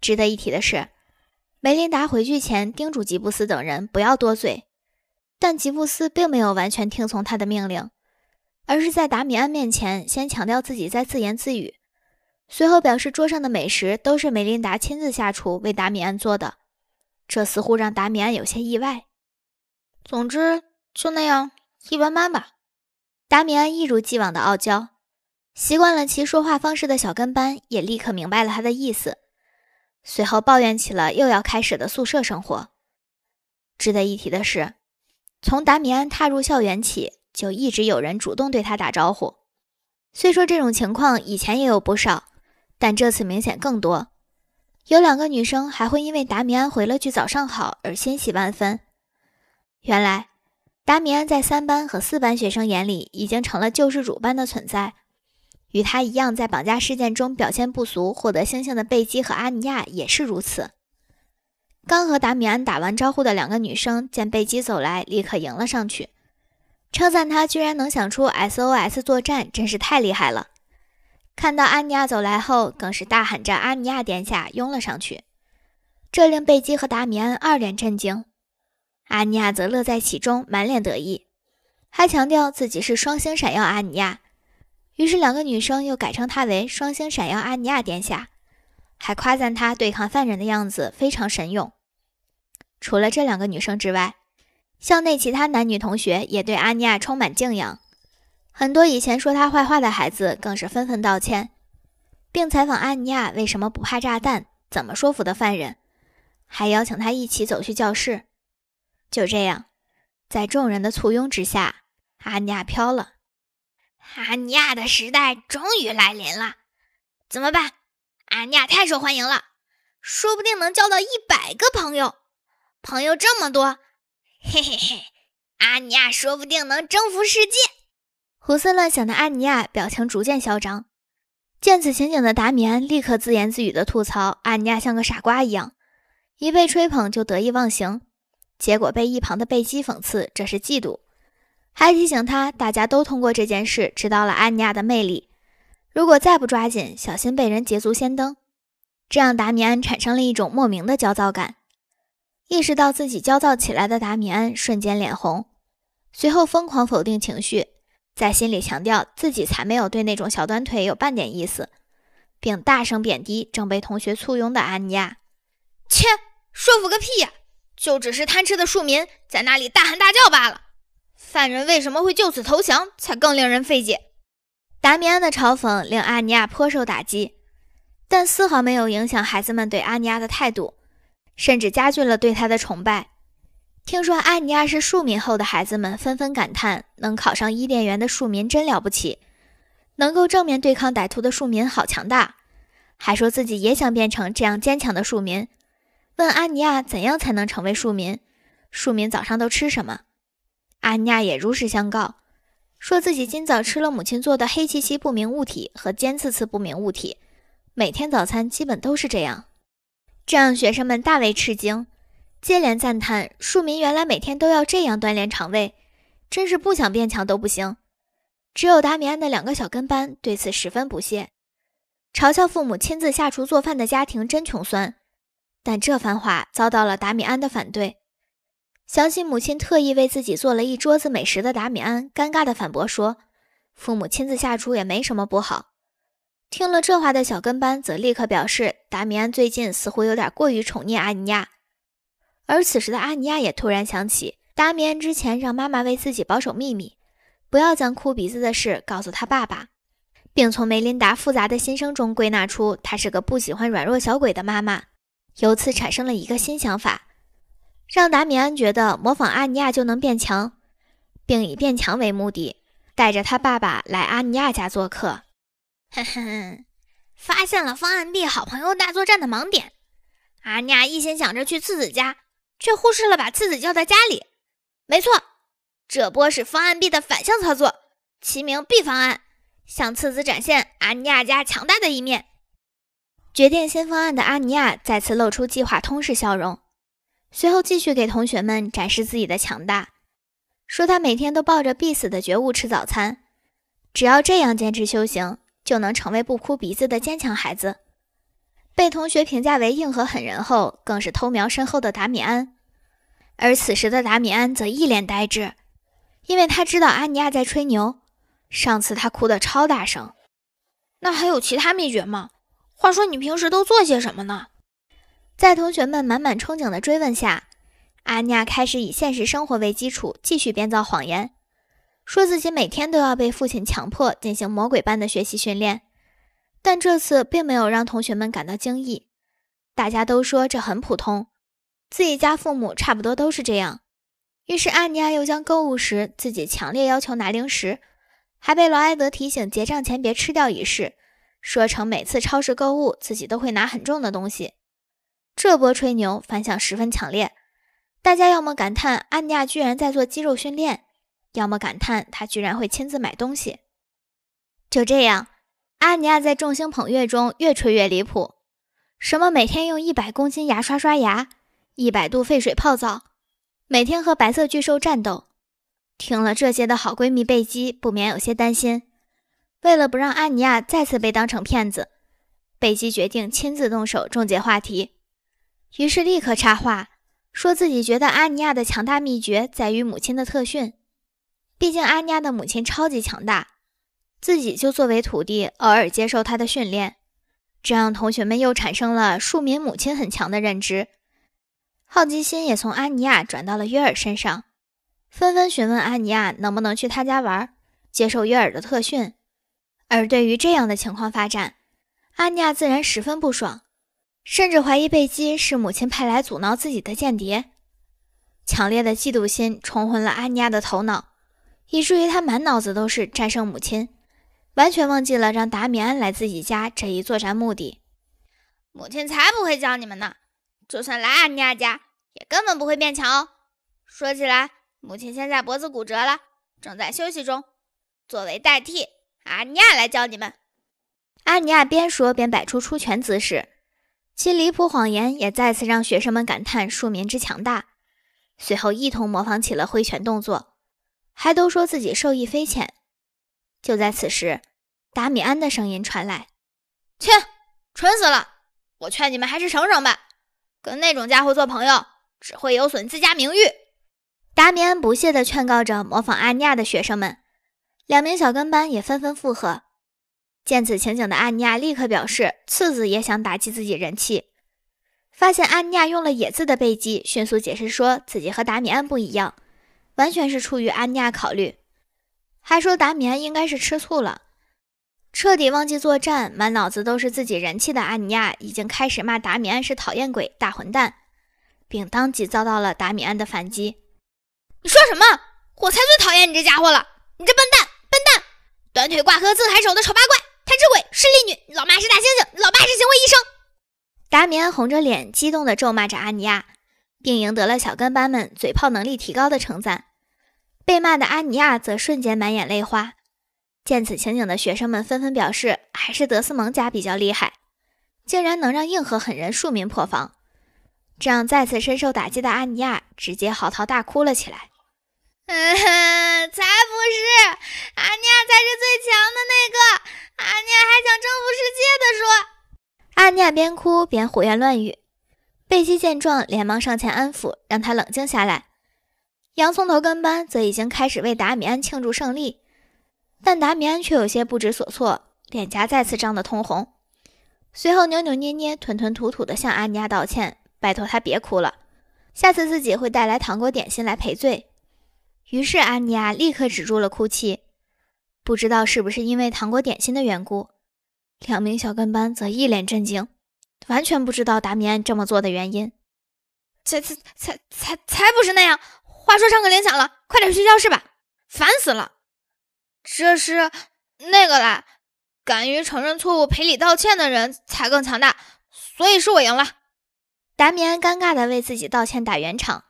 值得一提的是，梅琳达回去前叮嘱吉布斯等人不要多嘴，但吉布斯并没有完全听从他的命令，而是在达米安面前先强调自己在自言自语。随后表示，桌上的美食都是梅琳达亲自下厨为达米安做的，这似乎让达米安有些意外。总之就那样，一般般吧。达米安一如既往的傲娇，习惯了其说话方式的小跟班也立刻明白了他的意思，随后抱怨起了又要开始的宿舍生活。值得一提的是，从达米安踏入校园起，就一直有人主动对他打招呼。虽说这种情况以前也有不少。但这次明显更多，有两个女生还会因为达米安回了句“早上好”而欣喜万分。原来，达米安在三班和四班学生眼里已经成了救世主般的存在。与他一样，在绑架事件中表现不俗、获得星星的贝基和阿尼亚也是如此。刚和达米安打完招呼的两个女生见贝基走来，立刻迎了上去，称赞他居然能想出 SOS 作战，真是太厉害了。看到安尼亚走来后，更是大喊着“安尼亚殿下”拥了上去，这令贝基和达米安二脸震惊，安尼亚则乐在其中，满脸得意，还强调自己是双星闪耀安尼亚。于是，两个女生又改称她为“双星闪耀安尼亚殿下”，还夸赞她对抗犯人的样子非常神勇。除了这两个女生之外，校内其他男女同学也对安尼亚充满敬仰。很多以前说他坏话的孩子更是纷纷道歉，并采访阿尼亚为什么不怕炸弹、怎么说服的犯人，还邀请他一起走去教室。就这样，在众人的簇拥之下，阿尼亚飘了。阿尼亚的时代终于来临了。怎么办？阿尼亚太受欢迎了，说不定能交到一百个朋友。朋友这么多，嘿嘿嘿，阿尼亚说不定能征服世界。胡思乱想的阿尼亚表情逐渐嚣张，见此情景的达米安立刻自言自语地吐槽：“阿尼亚像个傻瓜一样，一被吹捧就得意忘形。”结果被一旁的贝基讽刺这是嫉妒，还提醒他大家都通过这件事知道了阿尼亚的魅力，如果再不抓紧，小心被人捷足先登。这让达米安产生了一种莫名的焦躁感，意识到自己焦躁起来的达米安瞬间脸红，随后疯狂否定情绪。在心里强调自己才没有对那种小短腿有半点意思，并大声贬低正被同学簇拥的安尼亚，切，说服个屁！呀、就只是贪吃的庶民在那里大喊大叫罢了。犯人为什么会就此投降，才更令人费解。达米安的嘲讽令阿尼亚颇受打击，但丝毫没有影响孩子们对阿尼亚的态度，甚至加剧了对他的崇拜。听说阿尼亚是庶民后，的孩子们纷纷感叹：“能考上伊甸园的庶民真了不起，能够正面对抗歹徒的庶民好强大。”还说自己也想变成这样坚强的庶民。问阿尼亚怎样才能成为庶民？庶民早上都吃什么？阿尼亚也如实相告，说自己今早吃了母亲做的黑漆漆不明物体和尖刺刺不明物体。每天早餐基本都是这样，这让学生们大为吃惊。接连赞叹，庶民原来每天都要这样锻炼肠胃，真是不想变强都不行。只有达米安的两个小跟班对此十分不屑，嘲笑父母亲自下厨做饭的家庭真穷酸。但这番话遭到了达米安的反对。想起母亲特意为自己做了一桌子美食的达米安，尴尬地反驳说：“父母亲自下厨也没什么不好。”听了这话的小跟班则立刻表示，达米安最近似乎有点过于宠溺阿尼亚。而此时的阿尼亚也突然想起，达米安之前让妈妈为自己保守秘密，不要将哭鼻子的事告诉他爸爸，并从梅琳达复杂的心声中归纳出她是个不喜欢软弱小鬼的妈妈，由此产生了一个新想法，让达米安觉得模仿阿尼亚就能变强，并以变强为目的，带着他爸爸来阿尼亚家做客。哼哼，发现了方案 B《好朋友大作战》的盲点，阿尼亚一心想着去次子家。却忽视了把次子叫到家里。没错，这波是方案 B 的反向操作，齐名 B 方案，向次子展现阿尼亚家强大的一面。决定新方案的阿尼亚再次露出计划通式笑容，随后继续给同学们展示自己的强大，说他每天都抱着必死的觉悟吃早餐，只要这样坚持修行，就能成为不哭鼻子的坚强孩子。被同学评价为硬核狠人后，更是偷瞄身后的达米安，而此时的达米安则一脸呆滞，因为他知道阿尼亚在吹牛。上次他哭得超大声，那还有其他秘诀吗？话说你平时都做些什么呢？在同学们满满憧憬的追问下，阿尼亚开始以现实生活为基础继续编造谎言，说自己每天都要被父亲强迫进行魔鬼般的学习训练。但这次并没有让同学们感到惊异，大家都说这很普通，自己家父母差不多都是这样。于是安尼亚又将购物时自己强烈要求拿零食，还被劳埃德提醒结账前别吃掉一事，说成每次超市购物自己都会拿很重的东西。这波吹牛反响十分强烈，大家要么感叹安尼亚居然在做肌肉训练，要么感叹他居然会亲自买东西。就这样。阿尼亚在众星捧月中越吹越离谱，什么每天用一百公斤牙刷刷牙，一百度沸水泡澡，每天和白色巨兽战斗。听了这些的好闺蜜贝基不免有些担心。为了不让阿尼亚再次被当成骗子，贝基决定亲自动手终结话题。于是立刻插话，说自己觉得阿尼亚的强大秘诀在于母亲的特训，毕竟阿尼亚的母亲超级强大。自己就作为徒弟，偶尔接受他的训练，这让同学们又产生了庶民母亲很强的认知，好奇心也从阿尼亚转到了约尔身上，纷纷询问阿尼亚能不能去他家玩，接受约尔的特训。而对于这样的情况发展，阿尼亚自然十分不爽，甚至怀疑贝基是母亲派来阻挠自己的间谍。强烈的嫉妒心冲昏了阿尼亚的头脑，以至于他满脑子都是战胜母亲。完全忘记了让达米安来自己家这一作战目的。母亲才不会教你们呢，就算来安尼亚家，也根本不会变强哦。说起来，母亲现在脖子骨折了，正在休息中。作为代替，安尼亚来教你们。安尼亚边说边摆出出拳姿势，其离谱谎言也再次让学生们感叹庶民之强大。随后一同模仿起了挥拳动作，还都说自己受益匪浅。就在此时，达米安的声音传来：“切，蠢死了！我劝你们还是省省吧，跟那种家伙做朋友，只会有损自家名誉。”达米安不屑地劝告着，模仿阿尼亚的学生们。两名小跟班也纷纷附和。见此情景的阿尼亚立刻表示：“次子也想打击自己人气。”发现阿尼亚用了“也”字的贝基迅速解释说：“自己和达米安不一样，完全是出于阿尼亚考虑。”还说达米安应该是吃醋了，彻底忘记作战，满脑子都是自己人气的阿尼亚，已经开始骂达米安是讨厌鬼、大混蛋，并当即遭到了达米安的反击。你说什么？我才最讨厌你这家伙了！你这笨蛋、笨蛋、短腿挂科自抬手的丑八怪、贪吃鬼、势利女，老妈是大猩猩，老爸是行为医生。达米安红着脸，激动地咒骂着阿尼亚，并赢得了小跟班们嘴炮能力提高的称赞。被骂的阿尼亚则瞬间满眼泪花，见此情景的学生们纷纷表示，还是德斯蒙家比较厉害，竟然能让硬核狠人庶民破防。这让再次深受打击的阿尼亚直接嚎啕大哭了起来：“嗯哼，才不是！阿尼亚才是最强的那个！阿尼亚还想征服世界！”的说，阿尼亚边哭边胡言乱语。贝基见状，连忙上前安抚，让他冷静下来。洋葱头跟班则已经开始为达米安庆祝胜利，但达米安却有些不知所措，脸颊再次涨得通红，随后扭扭捏捏、吞吞吐吐地向阿尼亚道歉，拜托他别哭了，下次自己会带来糖果点心来赔罪。于是阿尼亚立刻止住了哭泣。不知道是不是因为糖果点心的缘故，两名小跟班则一脸震惊，完全不知道达米安这么做的原因。才才才才才不是那样！话说上课铃响了，快点去教室吧！烦死了。这是那个啦，敢于承认错误、赔礼道歉的人才更强大，所以是我赢了。达米安尴尬的为自己道歉打圆场，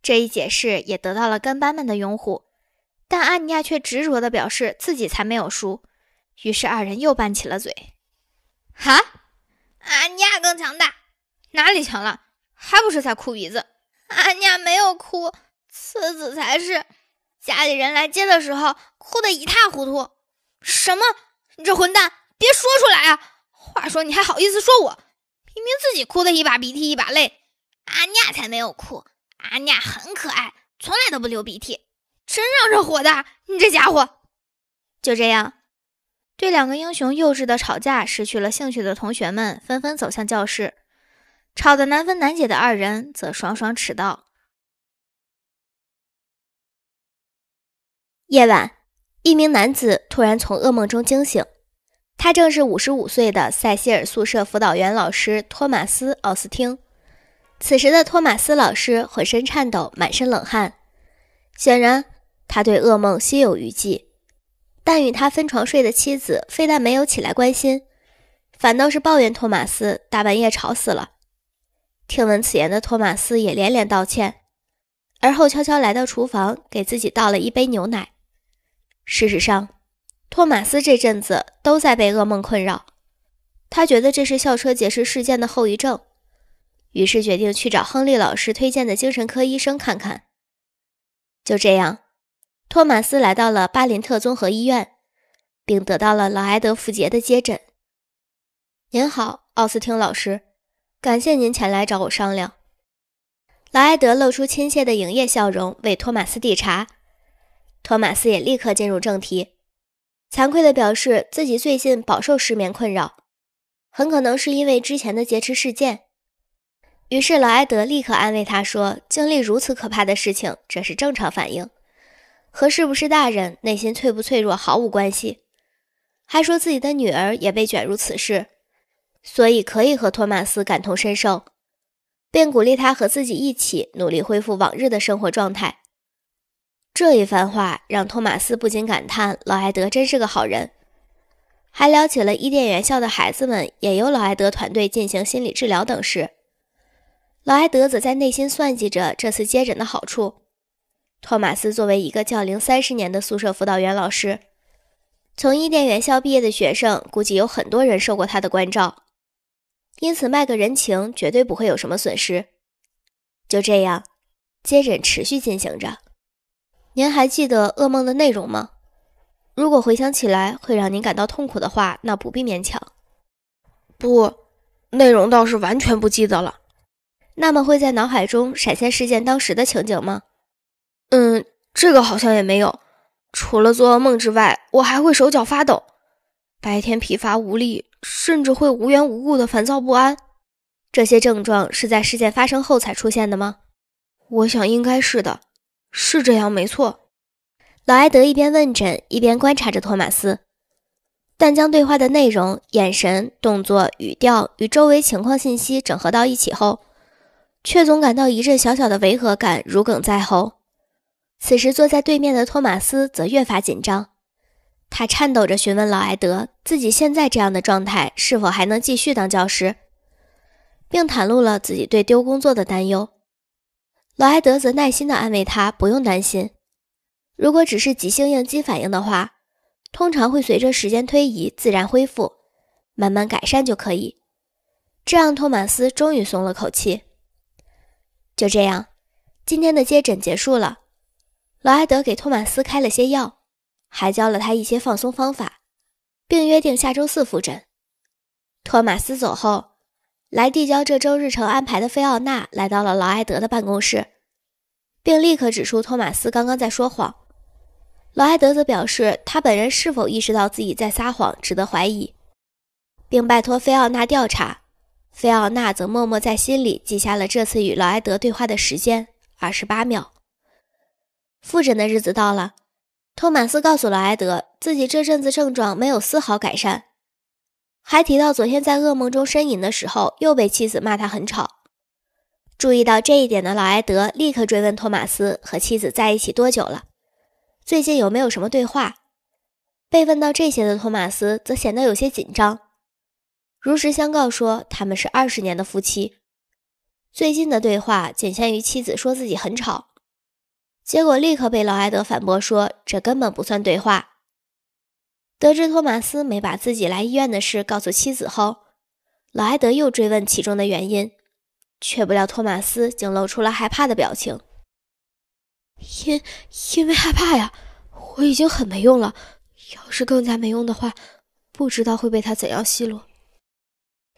这一解释也得到了跟班们的拥护。但阿尼亚却执着的表示自己才没有输，于是二人又拌起了嘴。哈，阿尼亚更强大，哪里强了？还不是在哭鼻子？阿尼亚没有哭。次子才是，家里人来接的时候哭得一塌糊涂。什么？你这混蛋，别说出来啊！话说你还好意思说我？明明自己哭得一把鼻涕一把泪，阿尼亚才没有哭。阿尼亚很可爱，从来都不流鼻涕。真让人火大！你这家伙！就这样，对两个英雄幼稚的吵架失去了兴趣的同学们纷纷走向教室，吵得难分难解的二人则双双迟到。夜晚，一名男子突然从噩梦中惊醒，他正是五十五岁的塞西尔宿舍辅导员老师托马斯·奥斯汀。此时的托马斯老师浑身颤抖，满身冷汗，显然他对噩梦心有余悸。但与他分床睡的妻子非但没有起来关心，反倒是抱怨托马斯大半夜吵死了。听闻此言的托马斯也连连道歉，而后悄悄来到厨房，给自己倒了一杯牛奶。事实上，托马斯这阵子都在被噩梦困扰，他觉得这是校车劫持事件的后遗症，于是决定去找亨利老师推荐的精神科医生看看。就这样，托马斯来到了巴林特综合医院，并得到了劳埃德·福杰的接诊。您好，奥斯汀老师，感谢您前来找我商量。劳埃德露出亲切的营业笑容，为托马斯递茶。托马斯也立刻进入正题，惭愧的表示自己最近饱受失眠困扰，很可能是因为之前的劫持事件。于是劳埃德立刻安慰他说，经历如此可怕的事情，这是正常反应，和是不是大人、内心脆不脆弱毫无关系。还说自己的女儿也被卷入此事，所以可以和托马斯感同身受，并鼓励他和自己一起努力恢复往日的生活状态。这一番话让托马斯不禁感叹：“老艾德真是个好人。”还聊起了伊甸园校的孩子们也由老艾德团队进行心理治疗等事。老艾德则在内心算计着这次接诊的好处。托马斯作为一个教龄三十年的宿舍辅导员老师，从伊甸园校毕业的学生估计有很多人受过他的关照，因此卖个人情绝对不会有什么损失。就这样，接诊持续进行着。您还记得噩梦的内容吗？如果回想起来会让您感到痛苦的话，那不必勉强。不，内容倒是完全不记得了。那么会在脑海中闪现事件当时的情景吗？嗯，这个好像也没有。除了做噩梦之外，我还会手脚发抖，白天疲乏无力，甚至会无缘无故的烦躁不安。这些症状是在事件发生后才出现的吗？我想应该是的。是这样，没错。老埃德一边问诊，一边观察着托马斯，但将对话的内容、眼神、动作、语调与周围情况信息整合到一起后，却总感到一阵小小的违和感，如鲠在喉。此时坐在对面的托马斯则越发紧张，他颤抖着询问老埃德自己现在这样的状态是否还能继续当教师，并袒露了自己对丢工作的担忧。劳埃德则耐心地安慰他：“不用担心，如果只是急性应激反应的话，通常会随着时间推移自然恢复，慢慢改善就可以。”这让托马斯终于松了口气。就这样，今天的接诊结束了。劳埃德给托马斯开了些药，还教了他一些放松方法，并约定下周四复诊。托马斯走后。来递交这周日程安排的菲奥娜来到了劳埃德的办公室，并立刻指出托马斯刚刚在说谎。劳埃德则表示，他本人是否意识到自己在撒谎值得怀疑，并拜托菲奥娜调查。菲奥娜则默默在心里记下了这次与劳埃德对话的时间：二十八秒。复诊的日子到了，托马斯告诉劳埃德，自己这阵子症状没有丝毫改善。还提到昨天在噩梦中呻吟的时候，又被妻子骂他很吵。注意到这一点的老埃德立刻追问托马斯和妻子在一起多久了，最近有没有什么对话？被问到这些的托马斯则显得有些紧张，如实相告说他们是二十年的夫妻，最近的对话仅限于妻子说自己很吵。结果立刻被老埃德反驳说，这根本不算对话。得知托马斯没把自己来医院的事告诉妻子后，老埃德又追问其中的原因，却不料托马斯竟露出了害怕的表情。因因为害怕呀，我已经很没用了，要是更加没用的话，不知道会被他怎样奚落。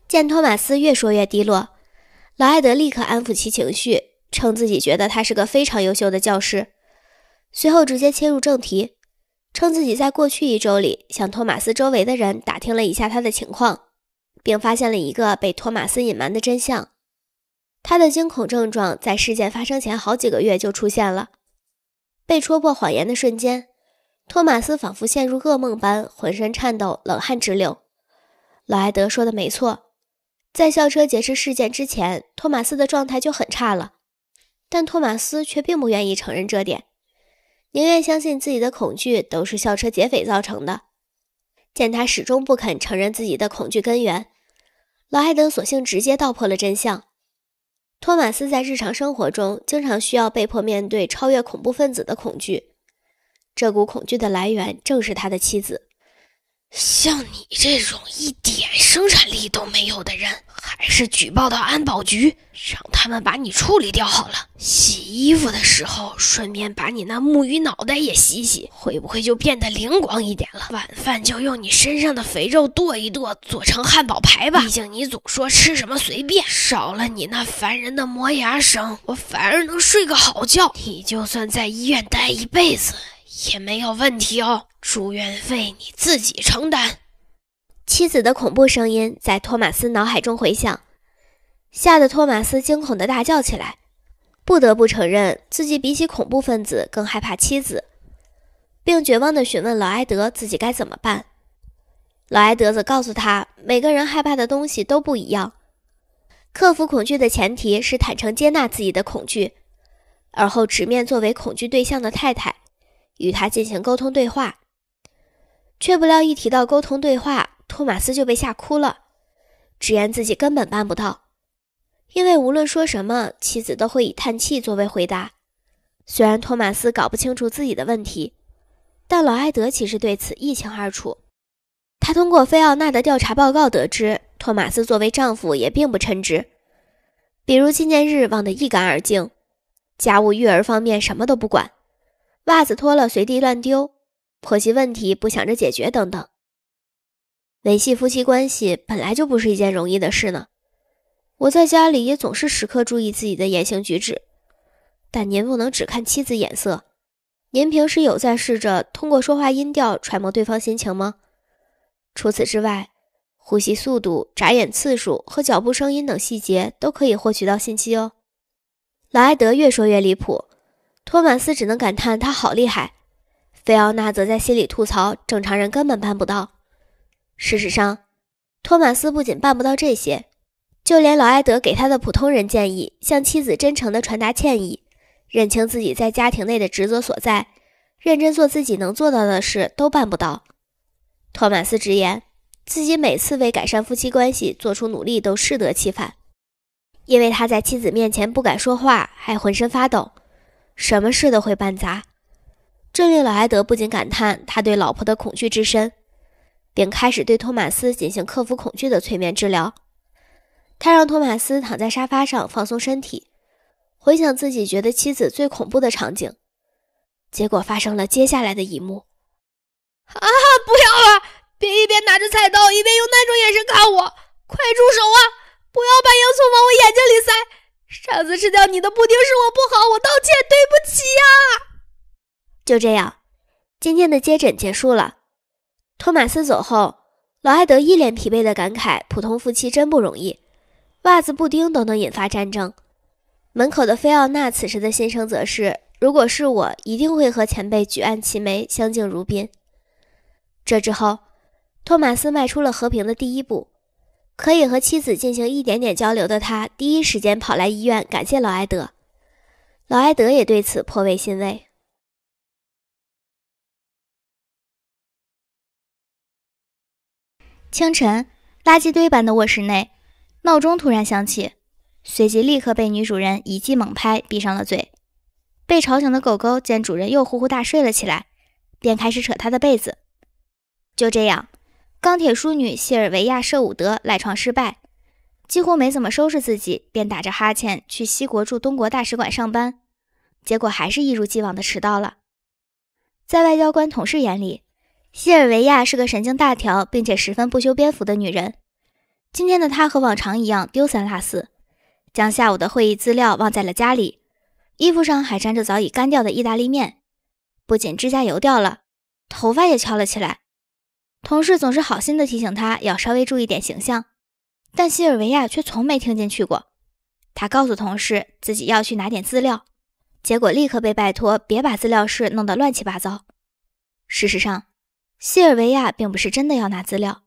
见托马斯越说越低落，老埃德立刻安抚其情绪，称自己觉得他是个非常优秀的教师，随后直接切入正题。称自己在过去一周里向托马斯周围的人打听了一下他的情况，并发现了一个被托马斯隐瞒的真相。他的惊恐症状在事件发生前好几个月就出现了。被戳破谎言的瞬间，托马斯仿佛陷入噩梦般，浑身颤抖，冷汗直流。老埃德说的没错，在校车劫持事件之前，托马斯的状态就很差了，但托马斯却并不愿意承认这点。宁愿相信自己的恐惧都是校车劫匪造成的。见他始终不肯承认自己的恐惧根源，劳埃德索性直接道破了真相：托马斯在日常生活中经常需要被迫面对超越恐怖分子的恐惧，这股恐惧的来源正是他的妻子。像你这种一点生产力都没有的人，还是举报到安保局，让他们把你处理掉好了。洗衣服的时候，顺便把你那木鱼脑袋也洗洗，会不会就变得灵光一点了？晚饭就用你身上的肥肉剁一剁，做成汉堡排吧。毕竟你总说吃什么随便，少了你那烦人的磨牙声，我反而能睡个好觉。你就算在医院待一辈子。也没有问题哦，住院费你自己承担。妻子的恐怖声音在托马斯脑海中回响，吓得托马斯惊恐的大叫起来。不得不承认，自己比起恐怖分子更害怕妻子，并绝望地询问老埃德自己该怎么办。老埃德则告诉他，每个人害怕的东西都不一样，克服恐惧的前提是坦诚接纳自己的恐惧，而后直面作为恐惧对象的太太。与他进行沟通对话，却不料一提到沟通对话，托马斯就被吓哭了，直言自己根本办不到，因为无论说什么，妻子都会以叹气作为回答。虽然托马斯搞不清楚自己的问题，但老埃德其实对此一清二楚。他通过菲奥娜的调查报告得知，托马斯作为丈夫也并不称职，比如纪念日忘得一干二净，家务育儿方面什么都不管。袜子脱了随地乱丢，婆媳问题不想着解决等等，维系夫妻关系本来就不是一件容易的事呢。我在家里也总是时刻注意自己的言行举止，但您不能只看妻子眼色，您平时有在试着通过说话音调揣摩对方心情吗？除此之外，呼吸速度、眨眼次数和脚步声音等细节都可以获取到信息哦。劳埃德越说越离谱。托马斯只能感叹他好厉害，菲奥娜则在心里吐槽：正常人根本办不到。事实上，托马斯不仅办不到这些，就连劳埃德给他的普通人建议——向妻子真诚地传达歉意，认清自己在家庭内的职责所在，认真做自己能做到的事——都办不到。托马斯直言，自己每次为改善夫妻关系做出努力都适得其反，因为他在妻子面前不敢说话，还浑身发抖。什么事都会办砸，这令老埃德不禁感叹他对老婆的恐惧之深，并开始对托马斯进行克服恐惧的催眠治疗。他让托马斯躺在沙发上放松身体，回想自己觉得妻子最恐怖的场景。结果发生了接下来的一幕：啊，不要啊！别一边拿着菜刀，一边用那种眼神看我！快住手啊！不要把洋葱往我眼睛里塞！上次吃掉你的布丁是我不好，我道歉，对不起呀。就这样，今天的接诊结束了。托马斯走后，劳埃德一脸疲惫的感慨：“普通夫妻真不容易，袜子布丁都能引发战争。”门口的菲奥娜此时的心声则是：“如果是我，一定会和前辈举案齐眉，相敬如宾。”这之后，托马斯迈出了和平的第一步。可以和妻子进行一点点交流的他，第一时间跑来医院感谢老埃德，老埃德也对此颇为欣慰。清晨，垃圾堆般的卧室内，闹钟突然响起，随即立刻被女主人一记猛拍，闭上了嘴。被吵醒的狗狗见主人又呼呼大睡了起来，便开始扯他的被子。就这样。钢铁淑女谢尔维亚·舍伍德赖床失败，几乎没怎么收拾自己，便打着哈欠去西国驻东国大使馆上班，结果还是一如既往的迟到了。在外交官同事眼里，谢尔维亚是个神经大条并且十分不修边幅的女人。今天的她和往常一样丢三落四，将下午的会议资料忘在了家里，衣服上还沾着早已干掉的意大利面，不仅指甲油掉了，头发也翘了起来。同事总是好心地提醒他要稍微注意点形象，但西尔维亚却从没听进去过。他告诉同事自己要去拿点资料，结果立刻被拜托别把资料室弄得乱七八糟。事实上，西尔维亚并不是真的要拿资料，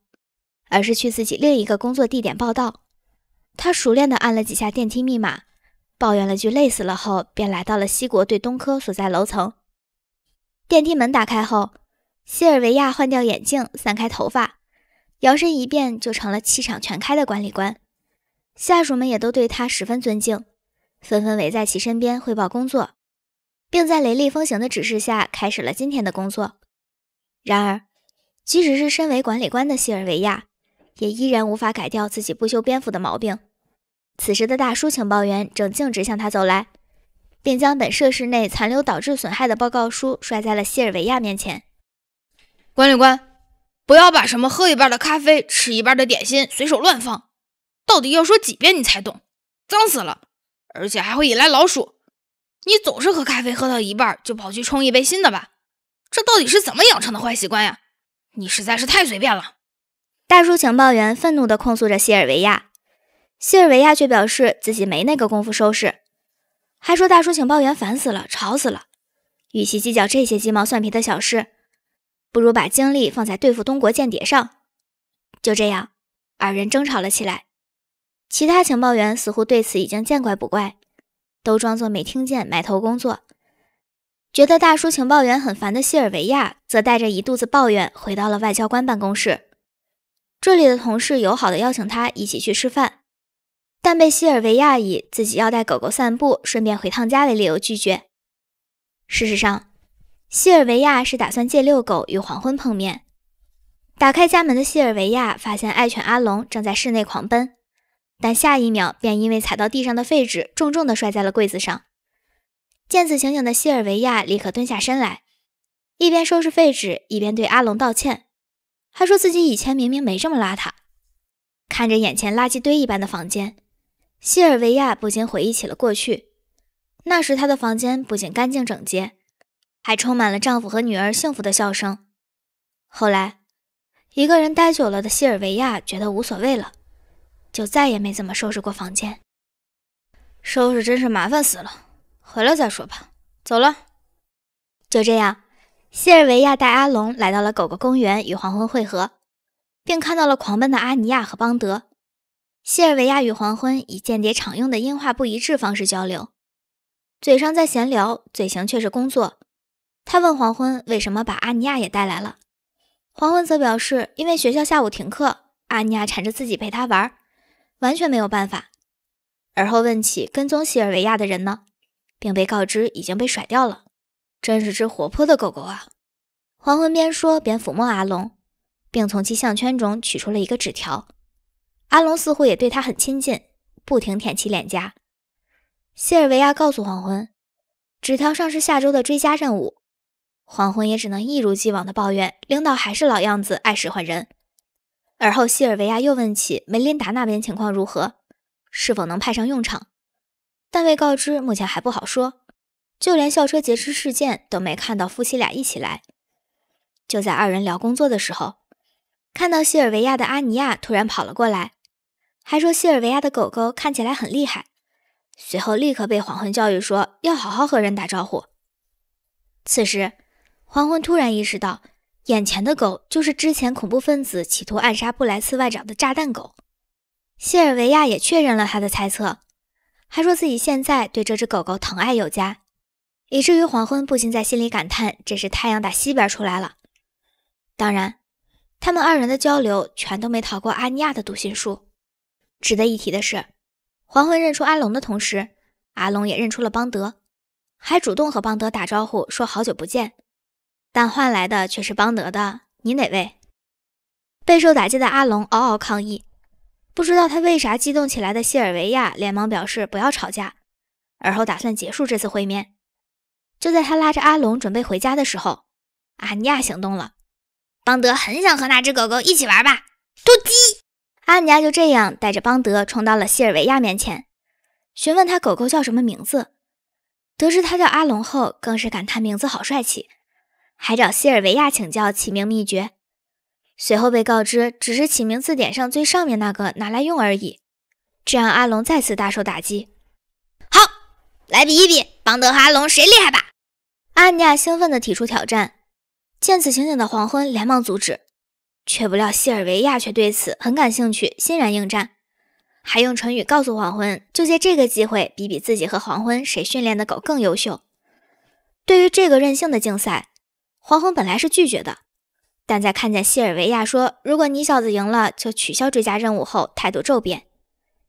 而是去自己另一个工作地点报道。他熟练地按了几下电梯密码，抱怨了句累死了后，便来到了西国对东科所在楼层。电梯门打开后。西尔维亚换掉眼镜，散开头发，摇身一变就成了气场全开的管理官，下属们也都对他十分尊敬，纷纷围在其身边汇报工作，并在雷厉风行的指示下开始了今天的工作。然而，即使是身为管理官的西尔维亚，也依然无法改掉自己不修边幅的毛病。此时的大叔情报员正径直向他走来，并将本设施内残留导致损害的报告书摔在了西尔维亚面前。管理官，不要把什么喝一半的咖啡、吃一半的点心随手乱放，到底要说几遍你才懂？脏死了，而且还会引来老鼠。你总是喝咖啡喝到一半就跑去冲一杯新的吧，这到底是怎么养成的坏习惯呀？你实在是太随便了！大叔情报员愤怒地控诉着西尔维亚，西尔维亚却表示自己没那个功夫收拾，还说大叔情报员烦死了，吵死了，与其计较这些鸡毛蒜皮的小事。不如把精力放在对付东国间谍上。就这样，二人争吵了起来。其他情报员似乎对此已经见怪不怪，都装作没听见，埋头工作。觉得大叔情报员很烦的西尔维亚，则带着一肚子抱怨回到了外交官办公室。这里的同事友好的邀请他一起去吃饭，但被西尔维亚以自己要带狗狗散步，顺便回趟家为理由拒绝。事实上，西尔维亚是打算借遛狗与黄昏碰面。打开家门的西尔维亚发现爱犬阿龙正在室内狂奔，但下一秒便因为踩到地上的废纸，重重地摔在了柜子上。见此情景的西尔维亚立刻蹲下身来，一边收拾废纸，一边对阿龙道歉，还说自己以前明明没这么邋遢。看着眼前垃圾堆一般的房间，西尔维亚不禁回忆起了过去，那时他的房间不仅干净整洁。还充满了丈夫和女儿幸福的笑声。后来，一个人待久了的西尔维亚觉得无所谓了，就再也没怎么收拾过房间。收拾真是麻烦死了，回来再说吧。走了。就这样，西尔维亚带阿龙来到了狗狗公园，与黄昏会合，并看到了狂奔的阿尼亚和邦德。西尔维亚与黄昏以间谍常用的音画不一致方式交流，嘴上在闲聊，嘴型却是工作。他问黄昏为什么把阿尼亚也带来了，黄昏则表示因为学校下午停课，阿尼亚缠着自己陪他玩，完全没有办法。而后问起跟踪西尔维亚的人呢，并被告知已经被甩掉了，真是只活泼的狗狗啊！黄昏边说边抚摸阿龙，并从其项圈中取出了一个纸条。阿龙似乎也对他很亲近，不停舔其脸颊。西尔维亚告诉黄昏，纸条上是下周的追加任务。黄昏也只能一如既往的抱怨，领导还是老样子，爱使唤人。而后，西尔维亚又问起梅琳达那边情况如何，是否能派上用场，但未告知，目前还不好说。就连校车劫持事件都没看到夫妻俩一起来。就在二人聊工作的时候，看到西尔维亚的阿尼亚突然跑了过来，还说西尔维亚的狗狗看起来很厉害。随后，立刻被黄昏教育说要好好和人打招呼。此时。黄昏突然意识到，眼前的狗就是之前恐怖分子企图暗杀布莱斯外长的炸弹狗。谢尔维亚也确认了他的猜测，还说自己现在对这只狗狗疼爱有加，以至于黄昏不禁在心里感叹：“这是太阳打西边出来了。”当然，他们二人的交流全都没逃过阿尼亚的读心术。值得一提的是，黄昏认出阿龙的同时，阿龙也认出了邦德，还主动和邦德打招呼，说：“好久不见。”但换来的却是邦德的“你哪位？”备受打击的阿龙嗷嗷抗议。不知道他为啥激动起来的谢尔维亚连忙表示不要吵架，而后打算结束这次会面。就在他拉着阿龙准备回家的时候，阿尼亚行动了。邦德很想和那只狗狗一起玩吧？突击！阿尼亚就这样带着邦德冲到了谢尔维亚面前，询问他狗狗叫什么名字。得知他叫阿龙后，更是感叹名字好帅气。还找西尔维亚请教起名秘诀，随后被告知只是起名字典上最上面那个拿来用而已，这让阿龙再次大受打击。好，来比一比，邦德和阿龙谁厉害吧？阿尼亚兴奋地提出挑战。见此情景的黄昏连忙阻止，却不料西尔维亚却对此很感兴趣，欣然应战，还用唇语告诉黄昏，就借这个机会比比自己和黄昏谁训练的狗更优秀。对于这个任性的竞赛。黄宏本来是拒绝的，但在看见西尔维亚说“如果你小子赢了，就取消追加任务”后，态度骤变，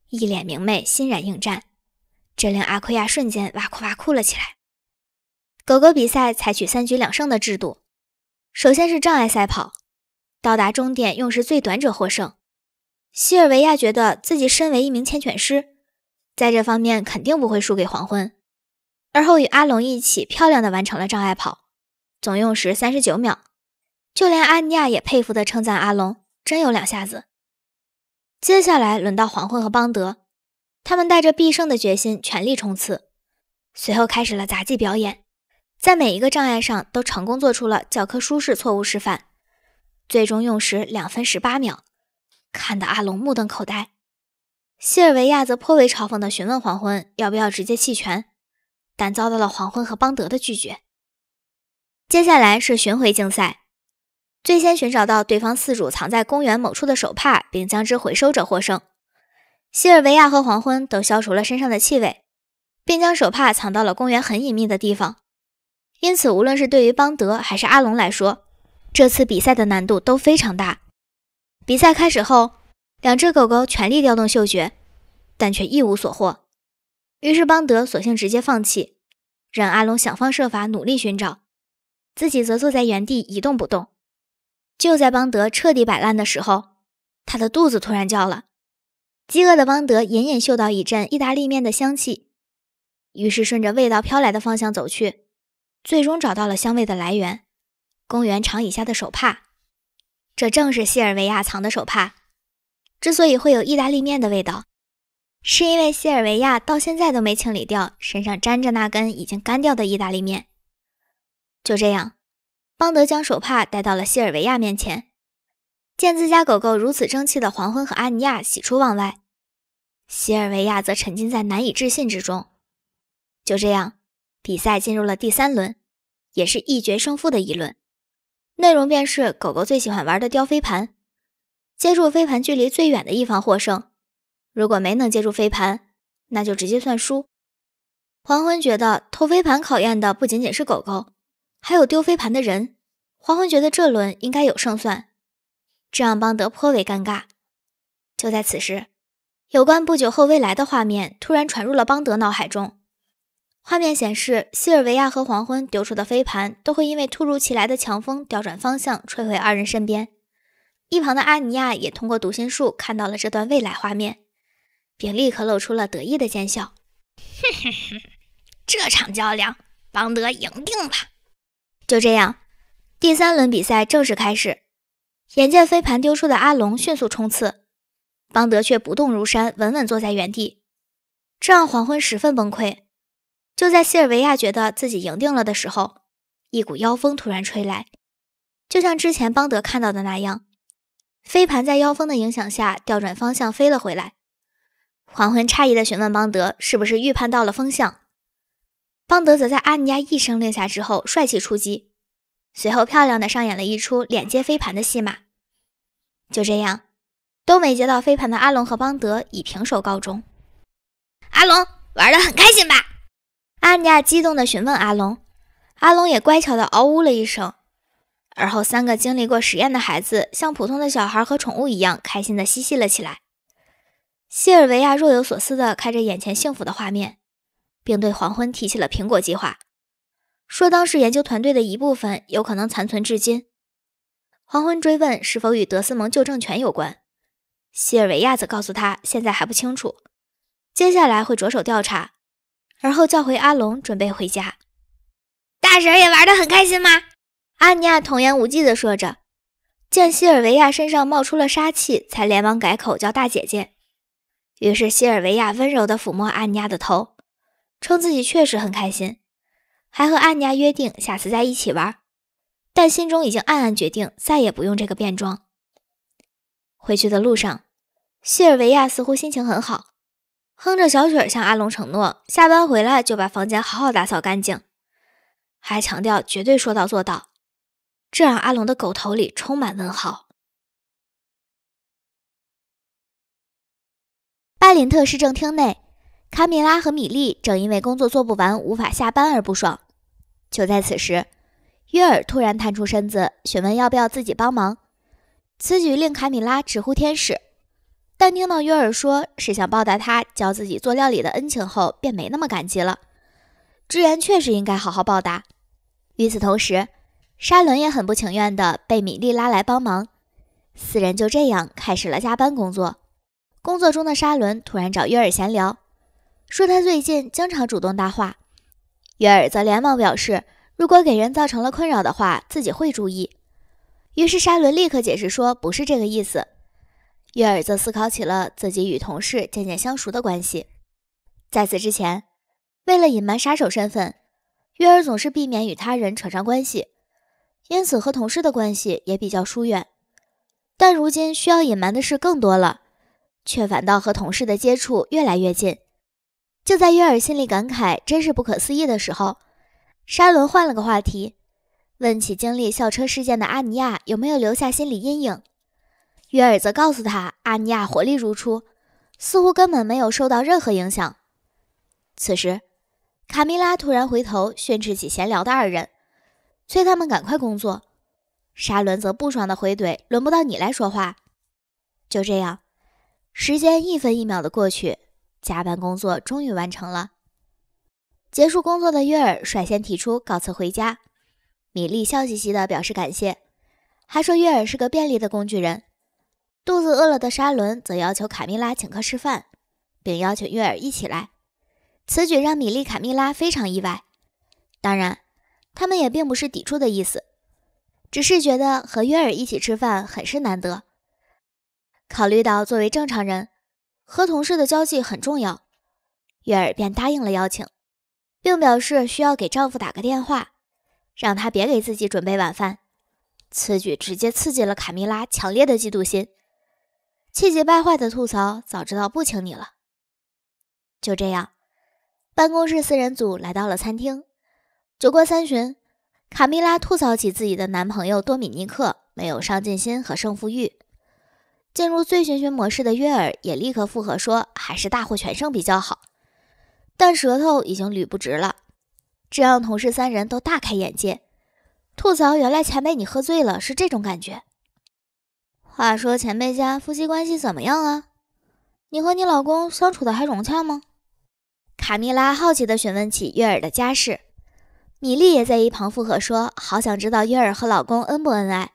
一脸明媚，欣然应战。这令阿奎亚瞬间哇哭哇哭了起来。狗狗比赛采取三局两胜的制度，首先是障碍赛跑，到达终点用时最短者获胜。西尔维亚觉得自己身为一名牵犬师，在这方面肯定不会输给黄昏，而后与阿龙一起漂亮的完成了障碍跑。总用时三十九秒，就连阿尼亚也佩服的称赞阿龙真有两下子。接下来轮到黄昏和邦德，他们带着必胜的决心全力冲刺，随后开始了杂技表演，在每一个障碍上都成功做出了教科书式错误示范，最终用时两分十八秒，看得阿龙目瞪口呆。西尔维亚则颇为嘲讽的询问黄昏要不要直接弃权，但遭到了黄昏和邦德的拒绝。接下来是巡回竞赛，最先寻找到对方四主藏在公园某处的手帕，并将之回收者获胜。希尔维亚和黄昏都消除了身上的气味，并将手帕藏到了公园很隐秘的地方。因此，无论是对于邦德还是阿龙来说，这次比赛的难度都非常大。比赛开始后，两只狗狗全力调动嗅觉，但却一无所获。于是，邦德索性直接放弃，让阿龙想方设法努力寻找。自己则坐在原地一动不动。就在邦德彻底摆烂的时候，他的肚子突然叫了。饥饿的邦德隐隐嗅到一阵意大利面的香气，于是顺着味道飘来的方向走去，最终找到了香味的来源——公园长椅下的手帕。这正是谢尔维亚藏的手帕。之所以会有意大利面的味道，是因为谢尔维亚到现在都没清理掉身上沾着那根已经干掉的意大利面。就这样，邦德将手帕带到了西尔维亚面前。见自家狗狗如此争气的黄昏和阿尼亚喜出望外，西尔维亚则沉浸在难以置信之中。就这样，比赛进入了第三轮，也是一决胜负的一轮。内容便是狗狗最喜欢玩的叼飞盘，接住飞盘距离最远的一方获胜。如果没能接住飞盘，那就直接算输。黄昏觉得偷飞盘考验的不仅仅是狗狗。还有丢飞盘的人，黄昏觉得这轮应该有胜算，这让邦德颇为尴尬。就在此时，有关不久后未来的画面突然传入了邦德脑海中。画面显示，西尔维亚和黄昏丢出的飞盘都会因为突如其来的强风调转方向，吹回二人身边。一旁的阿尼亚也通过读心术看到了这段未来画面，并立刻露出了得意的奸笑：“哼哼哼，这场较量，邦德赢定了。”就这样，第三轮比赛正式开始。眼见飞盘丢出的阿龙迅速冲刺，邦德却不动如山，稳稳坐在原地，这让黄昏十分崩溃。就在西尔维亚觉得自己赢定了的时候，一股妖风突然吹来，就像之前邦德看到的那样，飞盘在妖风的影响下调转方向飞了回来。黄昏诧异地询问邦德：“是不是预判到了风向？”邦德则在阿尼亚一声令下之后，帅气出击，随后漂亮的上演了一出“脸接飞盘”的戏码。就这样，都没接到飞盘的阿龙和邦德以平手告终。阿龙玩得很开心吧？阿尼亚激动地询问阿龙，阿龙也乖巧地嗷呜了一声。而后，三个经历过实验的孩子像普通的小孩和宠物一样，开心地嬉戏了起来。西尔维亚若有所思地看着眼前幸福的画面。并对黄昏提起了苹果计划，说当时研究团队的一部分有可能残存至今。黄昏追问是否与德斯蒙旧政权有关，希尔维亚则告诉他现在还不清楚，接下来会着手调查，而后叫回阿龙准备回家。大婶也玩的很开心吗？阿尼亚童言无忌的说着，见希尔维亚身上冒出了杀气，才连忙改口叫大姐姐。于是希尔维亚温柔的抚摸阿尼亚的头。称自己确实很开心，还和阿尼亚约定下次再一起玩，但心中已经暗暗决定再也不用这个便装。回去的路上，谢尔维亚似乎心情很好，哼着小曲儿向阿龙承诺下班回来就把房间好好打扫干净，还强调绝对说到做到，这让阿龙的狗头里充满问号。巴林特市政厅内。卡米拉和米莉正因为工作做不完，无法下班而不爽。就在此时，约尔突然探出身子，询问要不要自己帮忙。此举令卡米拉直呼天使，但听到约尔说是想报答他教自己做料理的恩情后，便没那么感激了。支援确实应该好好报答。与此同时，沙伦也很不情愿地被米莉拉来帮忙，四人就这样开始了加班工作。工作中的沙伦突然找约尔闲聊。说他最近经常主动搭话，月儿则连忙表示，如果给人造成了困扰的话，自己会注意。于是，沙伦立刻解释说不是这个意思。月儿则思考起了自己与同事渐渐相熟的关系。在此之前，为了隐瞒杀手身份，月儿总是避免与他人扯上关系，因此和同事的关系也比较疏远。但如今需要隐瞒的事更多了，却反倒和同事的接触越来越近。就在约尔心里感慨真是不可思议的时候，沙伦换了个话题，问起经历校车事件的阿尼亚有没有留下心理阴影。约尔则告诉他，阿尼亚活力如初，似乎根本没有受到任何影响。此时，卡米拉突然回头训斥起闲聊的二人，催他们赶快工作。沙伦则不爽地回怼：“轮不到你来说话。”就这样，时间一分一秒地过去。加班工作终于完成了，结束工作的约尔率先提出告辞回家。米莉笑嘻嘻地表示感谢，还说约尔是个便利的工具人。肚子饿了的沙伦则要求卡蜜拉请客吃饭，并邀请约尔一起来。此举让米莉卡蜜拉非常意外，当然，他们也并不是抵触的意思，只是觉得和约尔一起吃饭很是难得。考虑到作为正常人。和同事的交际很重要，月儿便答应了邀请，并表示需要给丈夫打个电话，让他别给自己准备晚饭。此举直接刺激了卡蜜拉强烈的嫉妒心，气急败坏的吐槽：“早知道不请你了。”就这样，办公室四人组来到了餐厅。酒过三巡，卡蜜拉吐槽起自己的男朋友多米尼克没有上进心和胜负欲。进入醉醺醺模式的约尔也立刻附和说：“还是大获全胜比较好。”但舌头已经捋不直了，这让同事三人都大开眼界，吐槽：“原来前辈你喝醉了是这种感觉。”话说前辈家夫妻关系怎么样啊？你和你老公相处的还融洽吗？卡蜜拉好奇地询问起约尔的家事，米莉也在一旁附和说：“好想知道约尔和老公恩不恩爱。”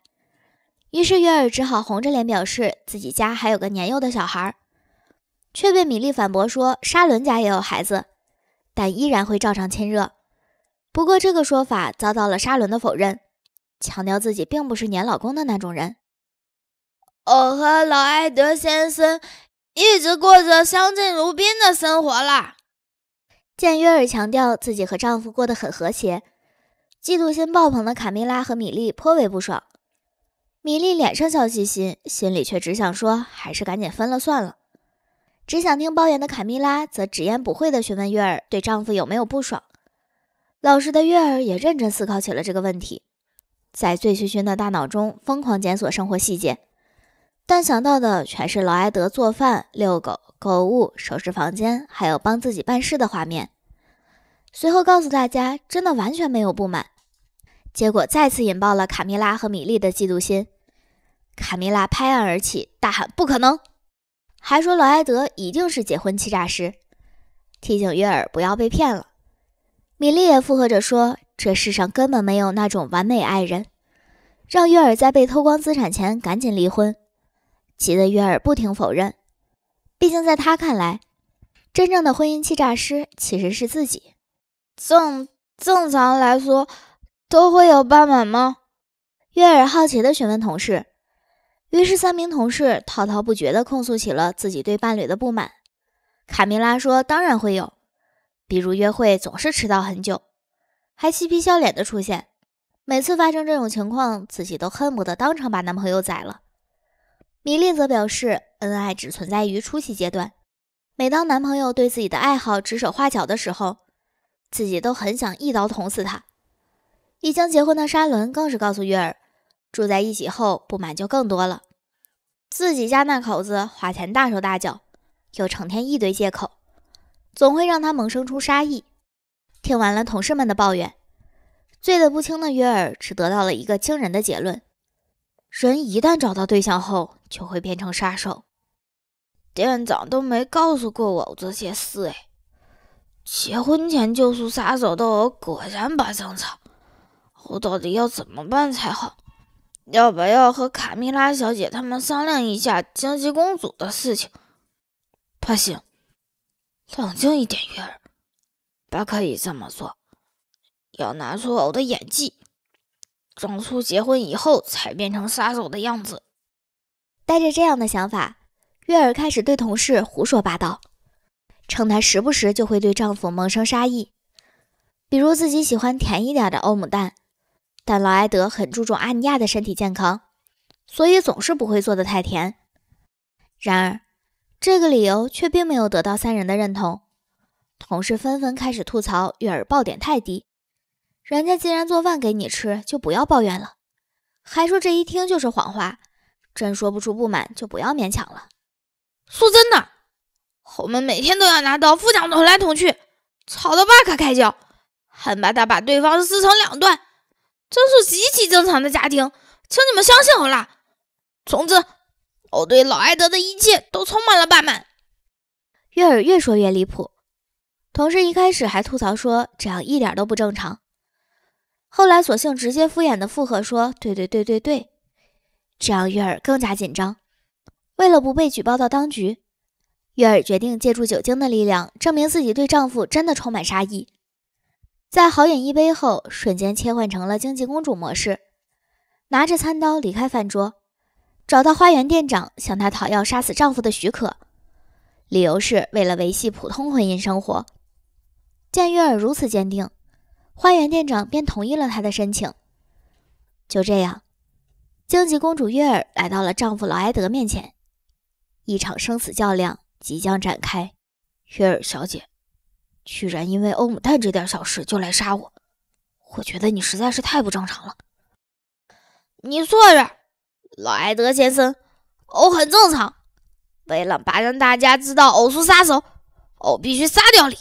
于是约尔只好红着脸表示自己家还有个年幼的小孩，却被米莉反驳说沙伦家也有孩子，但依然会照常亲热。不过这个说法遭到了沙伦的否认，强调自己并不是粘老公的那种人。我和老埃德先生一直过着相敬如宾的生活啦。见约尔强调自己和丈夫过得很和谐，嫉妒心爆棚的卡蜜拉和米莉颇为不爽。米莉脸上笑嘻嘻，心里却只想说，还是赶紧分了算了。只想听抱怨的卡蜜拉则直言不讳地询问月儿对丈夫有没有不爽。老实的月儿也认真思考起了这个问题，在醉醺醺的大脑中疯狂检索生活细节，但想到的全是劳埃德做饭、遛狗、购物、收拾房间，还有帮自己办事的画面。随后告诉大家，真的完全没有不满。结果再次引爆了卡蜜拉和米莉的嫉妒心。卡米拉拍案而起，大喊：“不可能！”还说劳埃德一定是结婚欺诈师，提醒约尔不要被骗了。米莉也附和着说：“这世上根本没有那种完美爱人，让约尔在被偷光资产前赶紧离婚。”急得约尔不停否认。毕竟在他看来，真正的婚姻欺诈师其实是自己。正正常来说，都会有伴满吗？约尔好奇的询问同事。于是，三名同事滔滔不绝地控诉起了自己对伴侣的不满。卡米拉说：“当然会有，比如约会总是迟到很久，还嬉皮笑脸的出现。每次发生这种情况，自己都恨不得当场把男朋友宰了。”米莉则表示：“恩爱只存在于初期阶段，每当男朋友对自己的爱好指手画脚的时候，自己都很想一刀捅死他。”已经结婚的沙伦更是告诉月儿：“住在一起后，不满就更多了。”自己家那口子花钱大手大脚，又成天一堆借口，总会让他萌生出杀意。听完了同事们的抱怨，醉得不轻的约尔只得到了一个惊人的结论：人一旦找到对象后，就会变成杀手。店长都没告诉过我这些事哎！结婚前就是杀手的我果然把正常，我到底要怎么办才好？要不要和卡蜜拉小姐他们商量一下《荆棘公主》的事情？不行，冷静一点，月儿，不可以这么做。要拿出我的演技，装出结婚以后才变成杀手的样子。带着这样的想法，月儿开始对同事胡说八道，称她时不时就会对丈夫萌生杀意，比如自己喜欢甜一点的欧姆蛋。但劳埃德很注重阿尼亚的身体健康，所以总是不会做的太甜。然而，这个理由却并没有得到三人的认同。同事纷纷开始吐槽月儿爆点太低，人家既然做饭给你吃，就不要抱怨了。还说这一听就是谎话，真说不出不满就不要勉强了。说真的，我们每天都要拿刀、斧、桨捅来捅去，吵得不可开交，恨不得把对方撕成两段。这是极其正常的家庭，请你们相信我啦！总之，我对老艾德的一切都充满了不满。月儿越说越离谱，同事一开始还吐槽说这样一点都不正常，后来索性直接敷衍的附和说对对对对对，这让月儿更加紧张。为了不被举报到当局，月儿决定借助酒精的力量，证明自己对丈夫真的充满杀意。在豪饮一杯后，瞬间切换成了荆棘公主模式，拿着餐刀离开饭桌，找到花园店长，向他讨要杀死丈夫的许可，理由是为了维系普通婚姻生活。见月儿如此坚定，花园店长便同意了他的申请。就这样，荆棘公主月儿来到了丈夫劳埃德面前，一场生死较量即将展开。月儿小姐。居然因为欧姆蛋这点小事就来杀我，我觉得你实在是太不正常了。你坐着，老埃德先生，偶很正常。为了把让大家知道偶是杀手，偶必须杀掉你。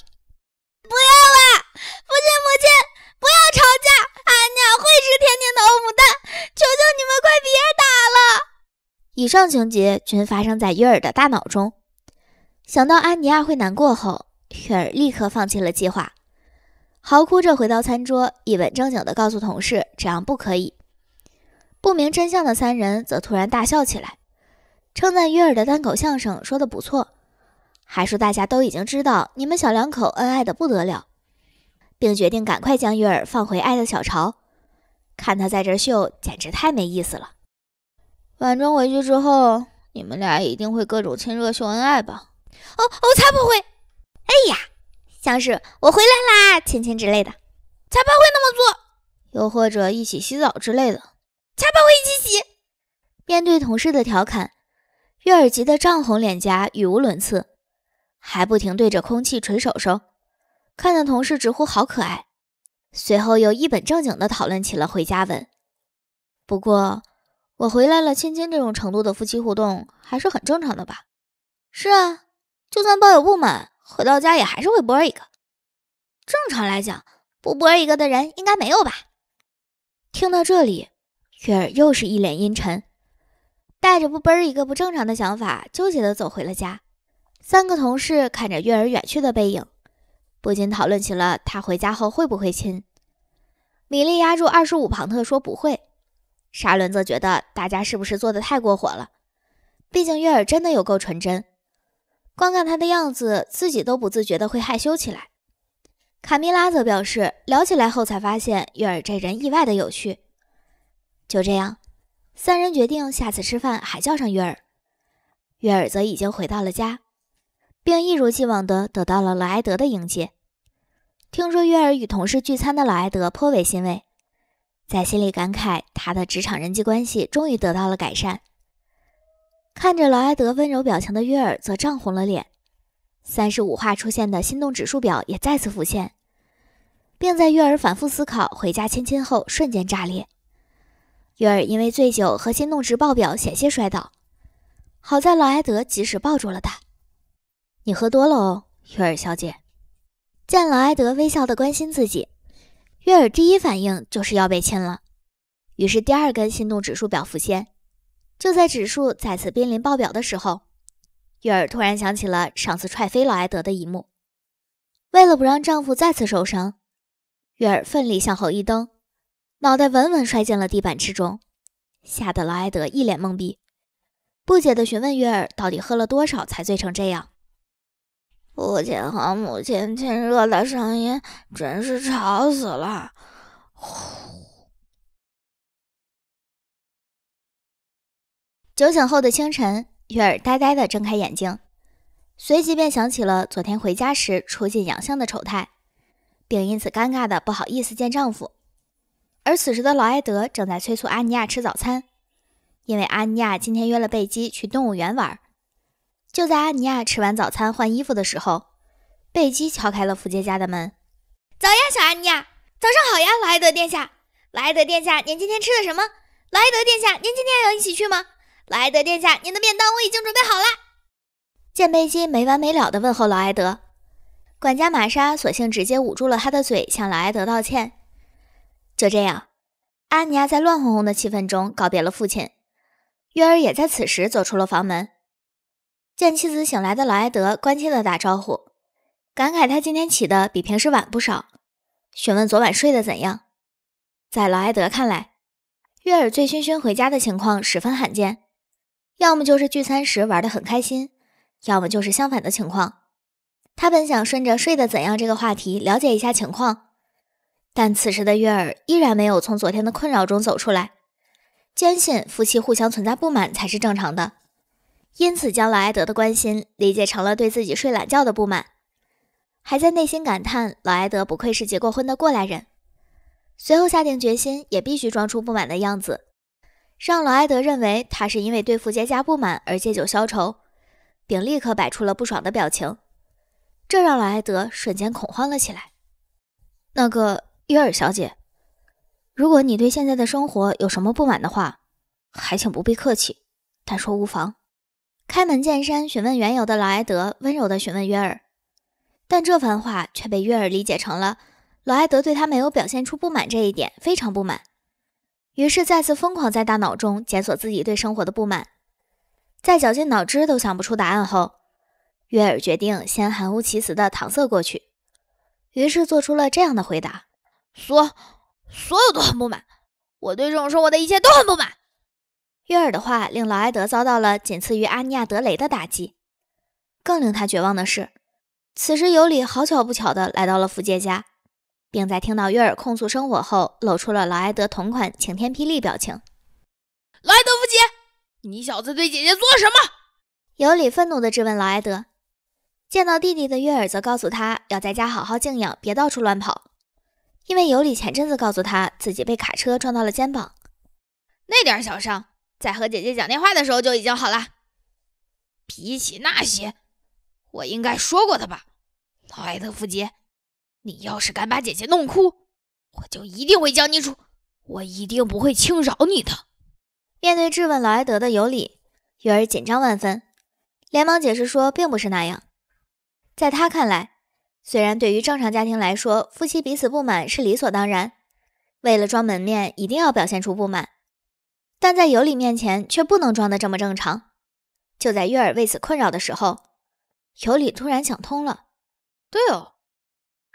不要啊，父亲母亲，不要吵架，安尼亚会吃甜甜的欧姆蛋，求求你们快别打了。以上情节均发生在约尔的大脑中。想到安妮亚会难过后。月儿立刻放弃了计划，嚎哭着回到餐桌，一本正经地告诉同事：“这样不可以。”不明真相的三人则突然大笑起来，称赞月儿的单口相声说的不错，还说大家都已经知道你们小两口恩爱的不得了，并决定赶快将月儿放回爱的小巢，看她在这秀，简直太没意思了。晚中回去之后，你们俩一定会各种亲热秀恩爱吧？哦，我才不会。哎呀，像是我回来啦，亲亲之类的。才不会那么做，又或者一起洗澡之类的。才不会一起洗。面对同事的调侃，月儿急得涨红脸颊，语无伦次，还不停对着空气捶手手，看得同事直呼好可爱。随后又一本正经的讨论起了回家吻。不过，我回来了，亲亲这种程度的夫妻互动还是很正常的吧？是啊，就算抱有不满。回到家也还是会啵一个。正常来讲，不啵一个的人应该没有吧？听到这里，月儿又是一脸阴沉，带着不啵一个不正常的想法，纠结地走回了家。三个同事看着月儿远去的背影，不禁讨论起了她回家后会不会亲。米莉压住二十五磅特说不会，沙伦则觉得大家是不是做的太过火了？毕竟月儿真的有够纯真。光看他的样子，自己都不自觉的会害羞起来。卡蜜拉则表示，聊起来后才发现约尔这人意外的有趣。就这样，三人决定下次吃饭还叫上约尔。约尔则已经回到了家，并一如既往的得到了莱德的迎接。听说约尔与同事聚餐的老埃德颇为欣慰，在心里感慨他的职场人际关系终于得到了改善。看着劳埃德温柔表情的约尔则涨红了脸，三十五话出现的心动指数表也再次浮现，并在约尔反复思考回家亲亲后瞬间炸裂。约尔因为醉酒和心动值爆表险些摔倒，好在劳埃德及时抱住了他。你喝多了哦，约尔小姐。见劳埃德微笑的关心自己，约尔第一反应就是要被亲了，于是第二根心动指数表浮现。就在指数再次濒临爆表的时候，月儿突然想起了上次踹飞劳埃德的一幕。为了不让丈夫再次受伤，月儿奋力向后一蹬，脑袋稳稳摔进了地板之中，吓得劳埃德一脸懵逼，不解的询问月儿到底喝了多少才醉成这样。父亲和母亲亲热的声音真是吵死了。酒醒后的清晨，月儿呆呆地睁开眼睛，随即便想起了昨天回家时出尽洋相的丑态，并因此尴尬的不好意思见丈夫。而此时的劳埃德正在催促阿尼亚吃早餐，因为阿尼亚今天约了贝基去动物园玩。就在阿尼亚吃完早餐换衣服的时候，贝基敲开了福杰家的门：“早呀，小阿尼亚。早上好呀，劳埃德殿下。劳埃德殿下，您今天吃的什么？劳埃德殿下，您今天要一起去吗？”劳埃德殿下，您的便当我已经准备好了。见杯机没完没了地问候劳埃德，管家玛莎索性直接捂住了他的嘴，向劳埃德道歉。就这样，安尼亚在乱哄哄的气氛中告别了父亲。约尔也在此时走出了房门。见妻子醒来的劳埃德关切地打招呼，感慨他今天起的比平时晚不少，询问昨晚睡得怎样。在劳埃德看来，月儿醉醺醺回家的情况十分罕见。要么就是聚餐时玩得很开心，要么就是相反的情况。他本想顺着睡得怎样这个话题了解一下情况，但此时的约尔依然没有从昨天的困扰中走出来，坚信夫妻互相存在不满才是正常的，因此将老埃德的关心理解成了对自己睡懒觉的不满，还在内心感叹老埃德不愧是结过婚的过来人。随后下定决心，也必须装出不满的样子。让老埃德认为他是因为对付杰加不满而借酒消愁，并立刻摆出了不爽的表情，这让老埃德瞬间恐慌了起来。那个约尔小姐，如果你对现在的生活有什么不满的话，还请不必客气，但说无妨。开门见山询问缘由的老埃德温柔地询问约尔，但这番话却被约尔理解成了老埃德对他没有表现出不满这一点非常不满。于是再次疯狂在大脑中检索自己对生活的不满，在绞尽脑汁都想不出答案后，约尔决定先含糊其辞地搪塞过去。于是做出了这样的回答：所所有都很不满，我对这种生活的一切都很不满。约尔的话令劳埃德遭到了仅次于阿尼亚德雷的打击。更令他绝望的是，此时尤里好巧不巧地来到了福杰家。并在听到约尔控诉生活后，露出了劳埃德同款晴天霹雳表情。劳埃德夫杰，你小子对姐姐做了什么？尤里愤怒地质问劳埃德。见到弟弟的约尔则告诉他，要在家好好静养，别到处乱跑。因为尤里前阵子告诉他自己被卡车撞到了肩膀，那点小伤，在和姐姐讲电话的时候就已经好了。比起那些，我应该说过的吧，劳埃德夫杰。你要是敢把姐姐弄哭，我就一定会将你处，我一定不会轻饶你的。面对质问劳埃德的尤里，月儿紧张万分，连忙解释说，并不是那样。在他看来，虽然对于正常家庭来说，夫妻彼此不满是理所当然，为了装门面，一定要表现出不满，但在尤里面前却不能装得这么正常。就在月儿为此困扰的时候，尤里突然想通了，对哦。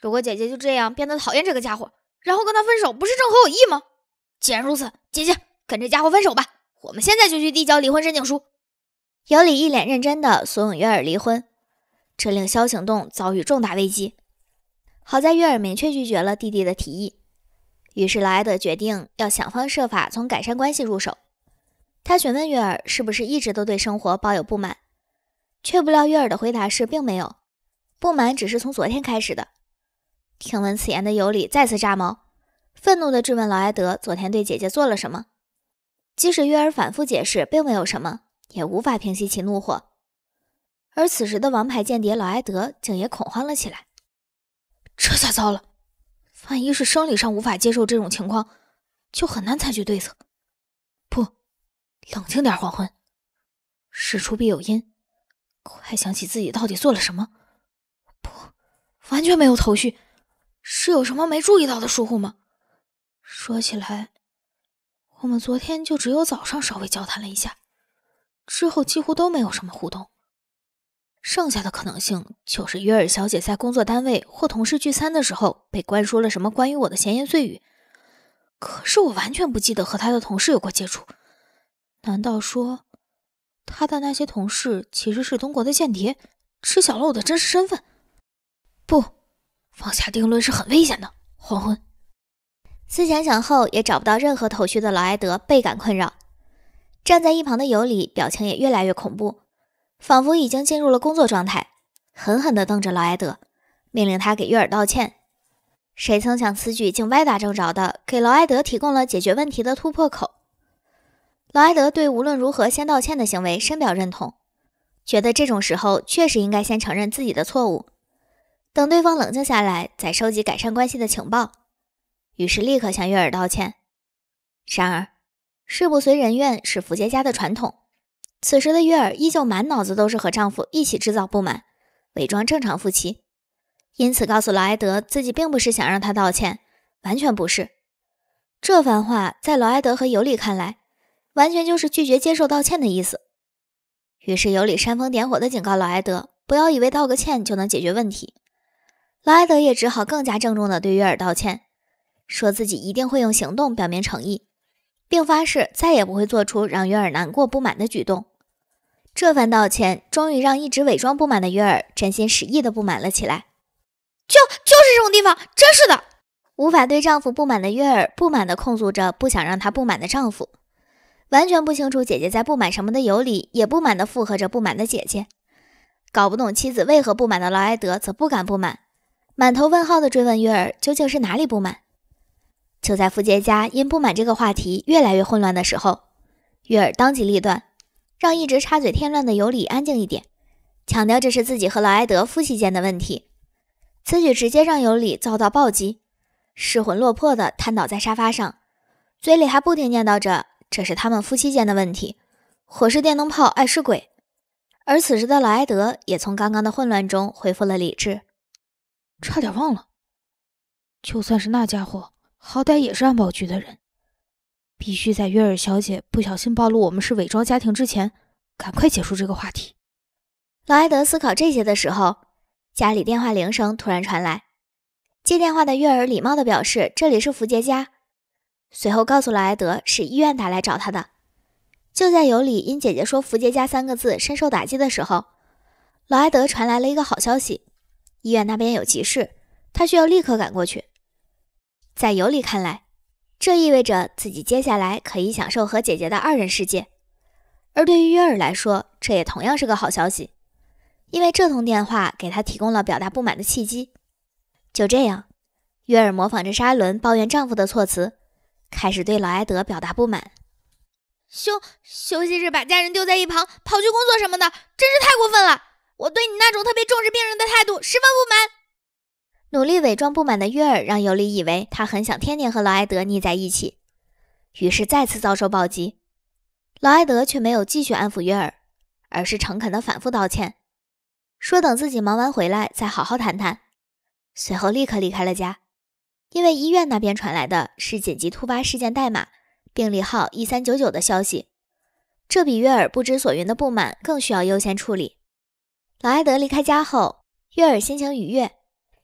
如果姐姐就这样变得讨厌这个家伙，然后跟他分手，不是正合我意吗？既然如此，姐姐跟这家伙分手吧。我们现在就去递交离婚申请书。尤里一脸认真的怂恿月儿离婚，这令肖行动遭遇重大危机。好在月儿明确拒绝了弟弟的提议，于是劳埃德决定要想方设法从改善关系入手。他询问月儿是不是一直都对生活抱有不满，却不料月儿的回答是并没有，不满只是从昨天开始的。听闻此言的尤里再次炸毛，愤怒地质问劳埃德昨天对姐姐做了什么。即使约尔反复解释，并没有什么，也无法平息其怒火。而此时的王牌间谍劳埃德竟也恐慌了起来。这下糟了，万一是生理上无法接受这种情况，就很难采取对策。不，冷静点，黄昏。事出必有因，快想起自己到底做了什么。不，完全没有头绪。是有什么没注意到的疏忽吗？说起来，我们昨天就只有早上稍微交谈了一下，之后几乎都没有什么互动。剩下的可能性就是约尔小姐在工作单位或同事聚餐的时候被灌输了什么关于我的闲言碎语。可是我完全不记得和她的同事有过接触。难道说，她的那些同事其实是中国的间谍，知晓了我的真实身份？不。放下定论是很危险的。黄昏，思前想后也找不到任何头绪的劳埃德倍感困扰。站在一旁的尤里表情也越来越恐怖，仿佛已经进入了工作状态，狠狠地瞪着劳埃德，命令他给约尔道歉。谁曾想此举竟歪打正着的给劳埃德提供了解决问题的突破口。劳埃德对无论如何先道歉的行为深表认同，觉得这种时候确实应该先承认自己的错误。等对方冷静下来，再收集改善关系的情报，于是立刻向月儿道歉。然而，事不随人愿是福杰家的传统。此时的月儿依旧满脑子都是和丈夫一起制造不满，伪装正常夫妻，因此告诉劳埃德自己并不是想让他道歉，完全不是。这番话在劳埃德和尤里看来，完全就是拒绝接受道歉的意思。于是尤里煽风点火地警告劳埃德，不要以为道个歉就能解决问题。劳埃德也只好更加郑重地对约尔道歉，说自己一定会用行动表明诚意，并发誓再也不会做出让约尔难过不满的举动。这番道歉终于让一直伪装不满的约尔真心实意的不满了起来。就就是这种地方，真是的！无法对丈夫不满的约尔不满地控诉着，不想让他不满的丈夫，完全不清楚姐姐在不满什么的尤里，也不满地附和着不满的姐姐。搞不懂妻子为何不满的劳埃德则不敢不满。满头问号的追问月儿究竟是哪里不满？就在福杰家因不满这个话题越来越混乱的时候，月儿当机立断，让一直插嘴添乱的尤里安静一点，强调这是自己和劳埃德夫妻间的问题。此举直接让尤里遭到暴击，失魂落魄的瘫倒在沙发上，嘴里还不停念叨着：“这是他们夫妻间的问题，火是电灯泡，爱是鬼。”而此时的劳埃德也从刚刚的混乱中恢复了理智。差点忘了，就算是那家伙，好歹也是安保局的人，必须在月儿小姐不小心暴露我们是伪装家庭之前，赶快结束这个话题。劳埃德思考这些的时候，家里电话铃声突然传来，接电话的月儿礼貌地表示这里是福杰家，随后告诉劳埃德是医院打来找他的。就在尤里因姐姐说福杰家三个字深受打击的时候，劳埃德传来了一个好消息。医院那边有急事，他需要立刻赶过去。在尤里看来，这意味着自己接下来可以享受和姐姐的二人世界；而对于约尔来说，这也同样是个好消息，因为这通电话给他提供了表达不满的契机。就这样，约尔模仿着莎伦抱怨丈夫的措辞，开始对劳埃德表达不满：“休休息日把家人丢在一旁，跑去工作什么的，真是太过分了！”我对你那种特别重视病人的态度十分不满，努力伪装不满的约尔让尤里以为他很想天天和劳埃德腻在一起，于是再次遭受暴击。劳埃德却没有继续安抚约尔，而是诚恳地反复道歉，说等自己忙完回来再好好谈谈。随后立刻离开了家，因为医院那边传来的是紧急突发事件代码、病历号一三九九的消息，这比约尔不知所云的不满更需要优先处理。老埃德离开家后，约尔心情愉悦，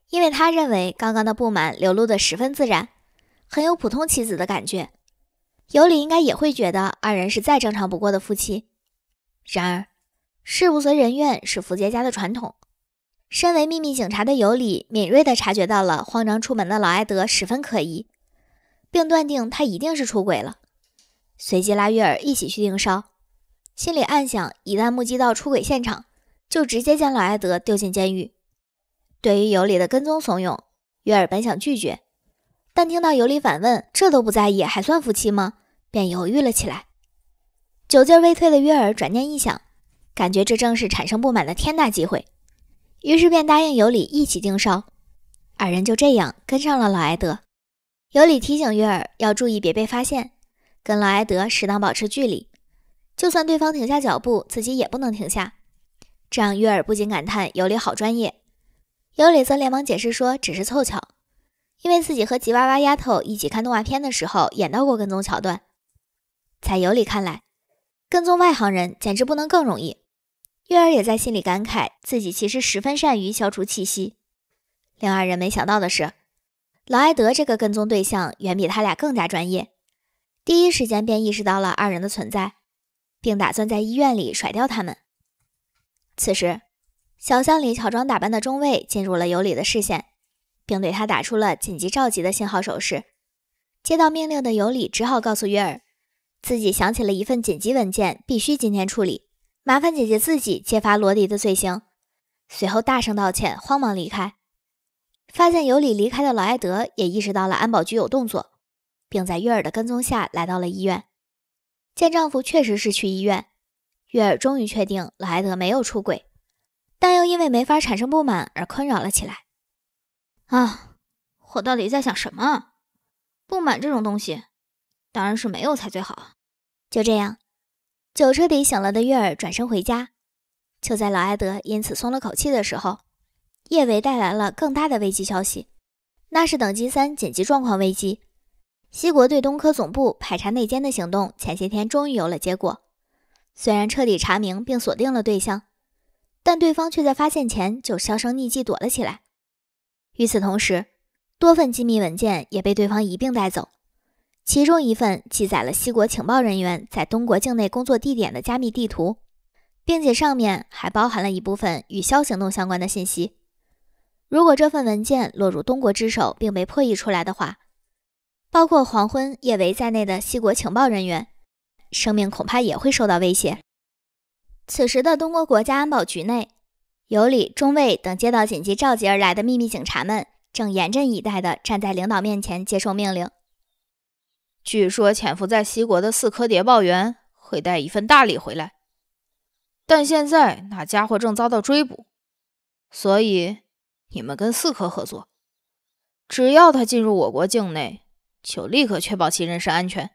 因为他认为刚刚的不满流露得十分自然，很有普通妻子的感觉。尤里应该也会觉得二人是再正常不过的夫妻。然而，事不随人愿是福杰家的传统。身为秘密警察的尤里敏锐地察觉到了慌张出门的老埃德十分可疑，并断定他一定是出轨了，随即拉约尔一起去盯梢，心里暗想：一旦目击到出轨现场。就直接将老埃德丢进监狱。对于尤里的跟踪怂恿，约尔本想拒绝，但听到尤里反问“这都不在意，还算夫妻吗？”便犹豫了起来。酒劲未退的约尔转念一想，感觉这正是产生不满的天大机会，于是便答应尤里一起盯梢。二人就这样跟上了老埃德。尤里提醒约尔要注意别被发现，跟老埃德适当保持距离，就算对方停下脚步，自己也不能停下。这让约尔不禁感叹：“尤里好专业。”尤里则连忙解释说：“只是凑巧，因为自己和吉娃娃丫头一起看动画片的时候，演到过跟踪桥段。”在尤里看来，跟踪外行人简直不能更容易。月儿也在心里感慨，自己其实十分善于消除气息。令二人没想到的是，劳埃德这个跟踪对象远比他俩更加专业，第一时间便意识到了二人的存在，并打算在医院里甩掉他们。此时，小巷里乔装打扮的中尉进入了尤里的视线，并对他打出了紧急召集的信号手势。接到命令的尤里只好告诉约尔，自己想起了一份紧急文件，必须今天处理，麻烦姐姐自己揭发罗迪的罪行。随后大声道歉，慌忙离开。发现尤里离开的老埃德也意识到了安保局有动作，并在约尔的跟踪下来到了医院，见丈夫确实是去医院。月儿终于确定老埃德没有出轨，但又因为没法产生不满而困扰了起来。啊，我到底在想什么？不满这种东西，当然是没有才最好。就这样，酒彻底醒了的月儿转身回家。就在老艾德因此松了口气的时候，叶维带来了更大的危机消息：那是等级三紧急状况危机。西国对东科总部排查内奸的行动，前些天终于有了结果。虽然彻底查明并锁定了对象，但对方却在发现前就销声匿迹，躲了起来。与此同时，多份机密文件也被对方一并带走。其中一份记载了西国情报人员在东国境内工作地点的加密地图，并且上面还包含了一部分与“消”行动相关的信息。如果这份文件落入东国之手并被破译出来的话，包括黄昏叶维在内的西国情报人员。生命恐怕也会受到威胁。此时的东国国家安保局内，尤里中尉等接到紧急召集而来的秘密警察们，正严阵以待地站在领导面前接受命令。据说潜伏在西国的四科谍报员会带一份大礼回来，但现在那家伙正遭到追捕，所以你们跟四科合作，只要他进入我国境内，就立刻确保其人身安全。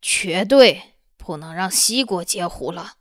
绝对不能让西国截胡了。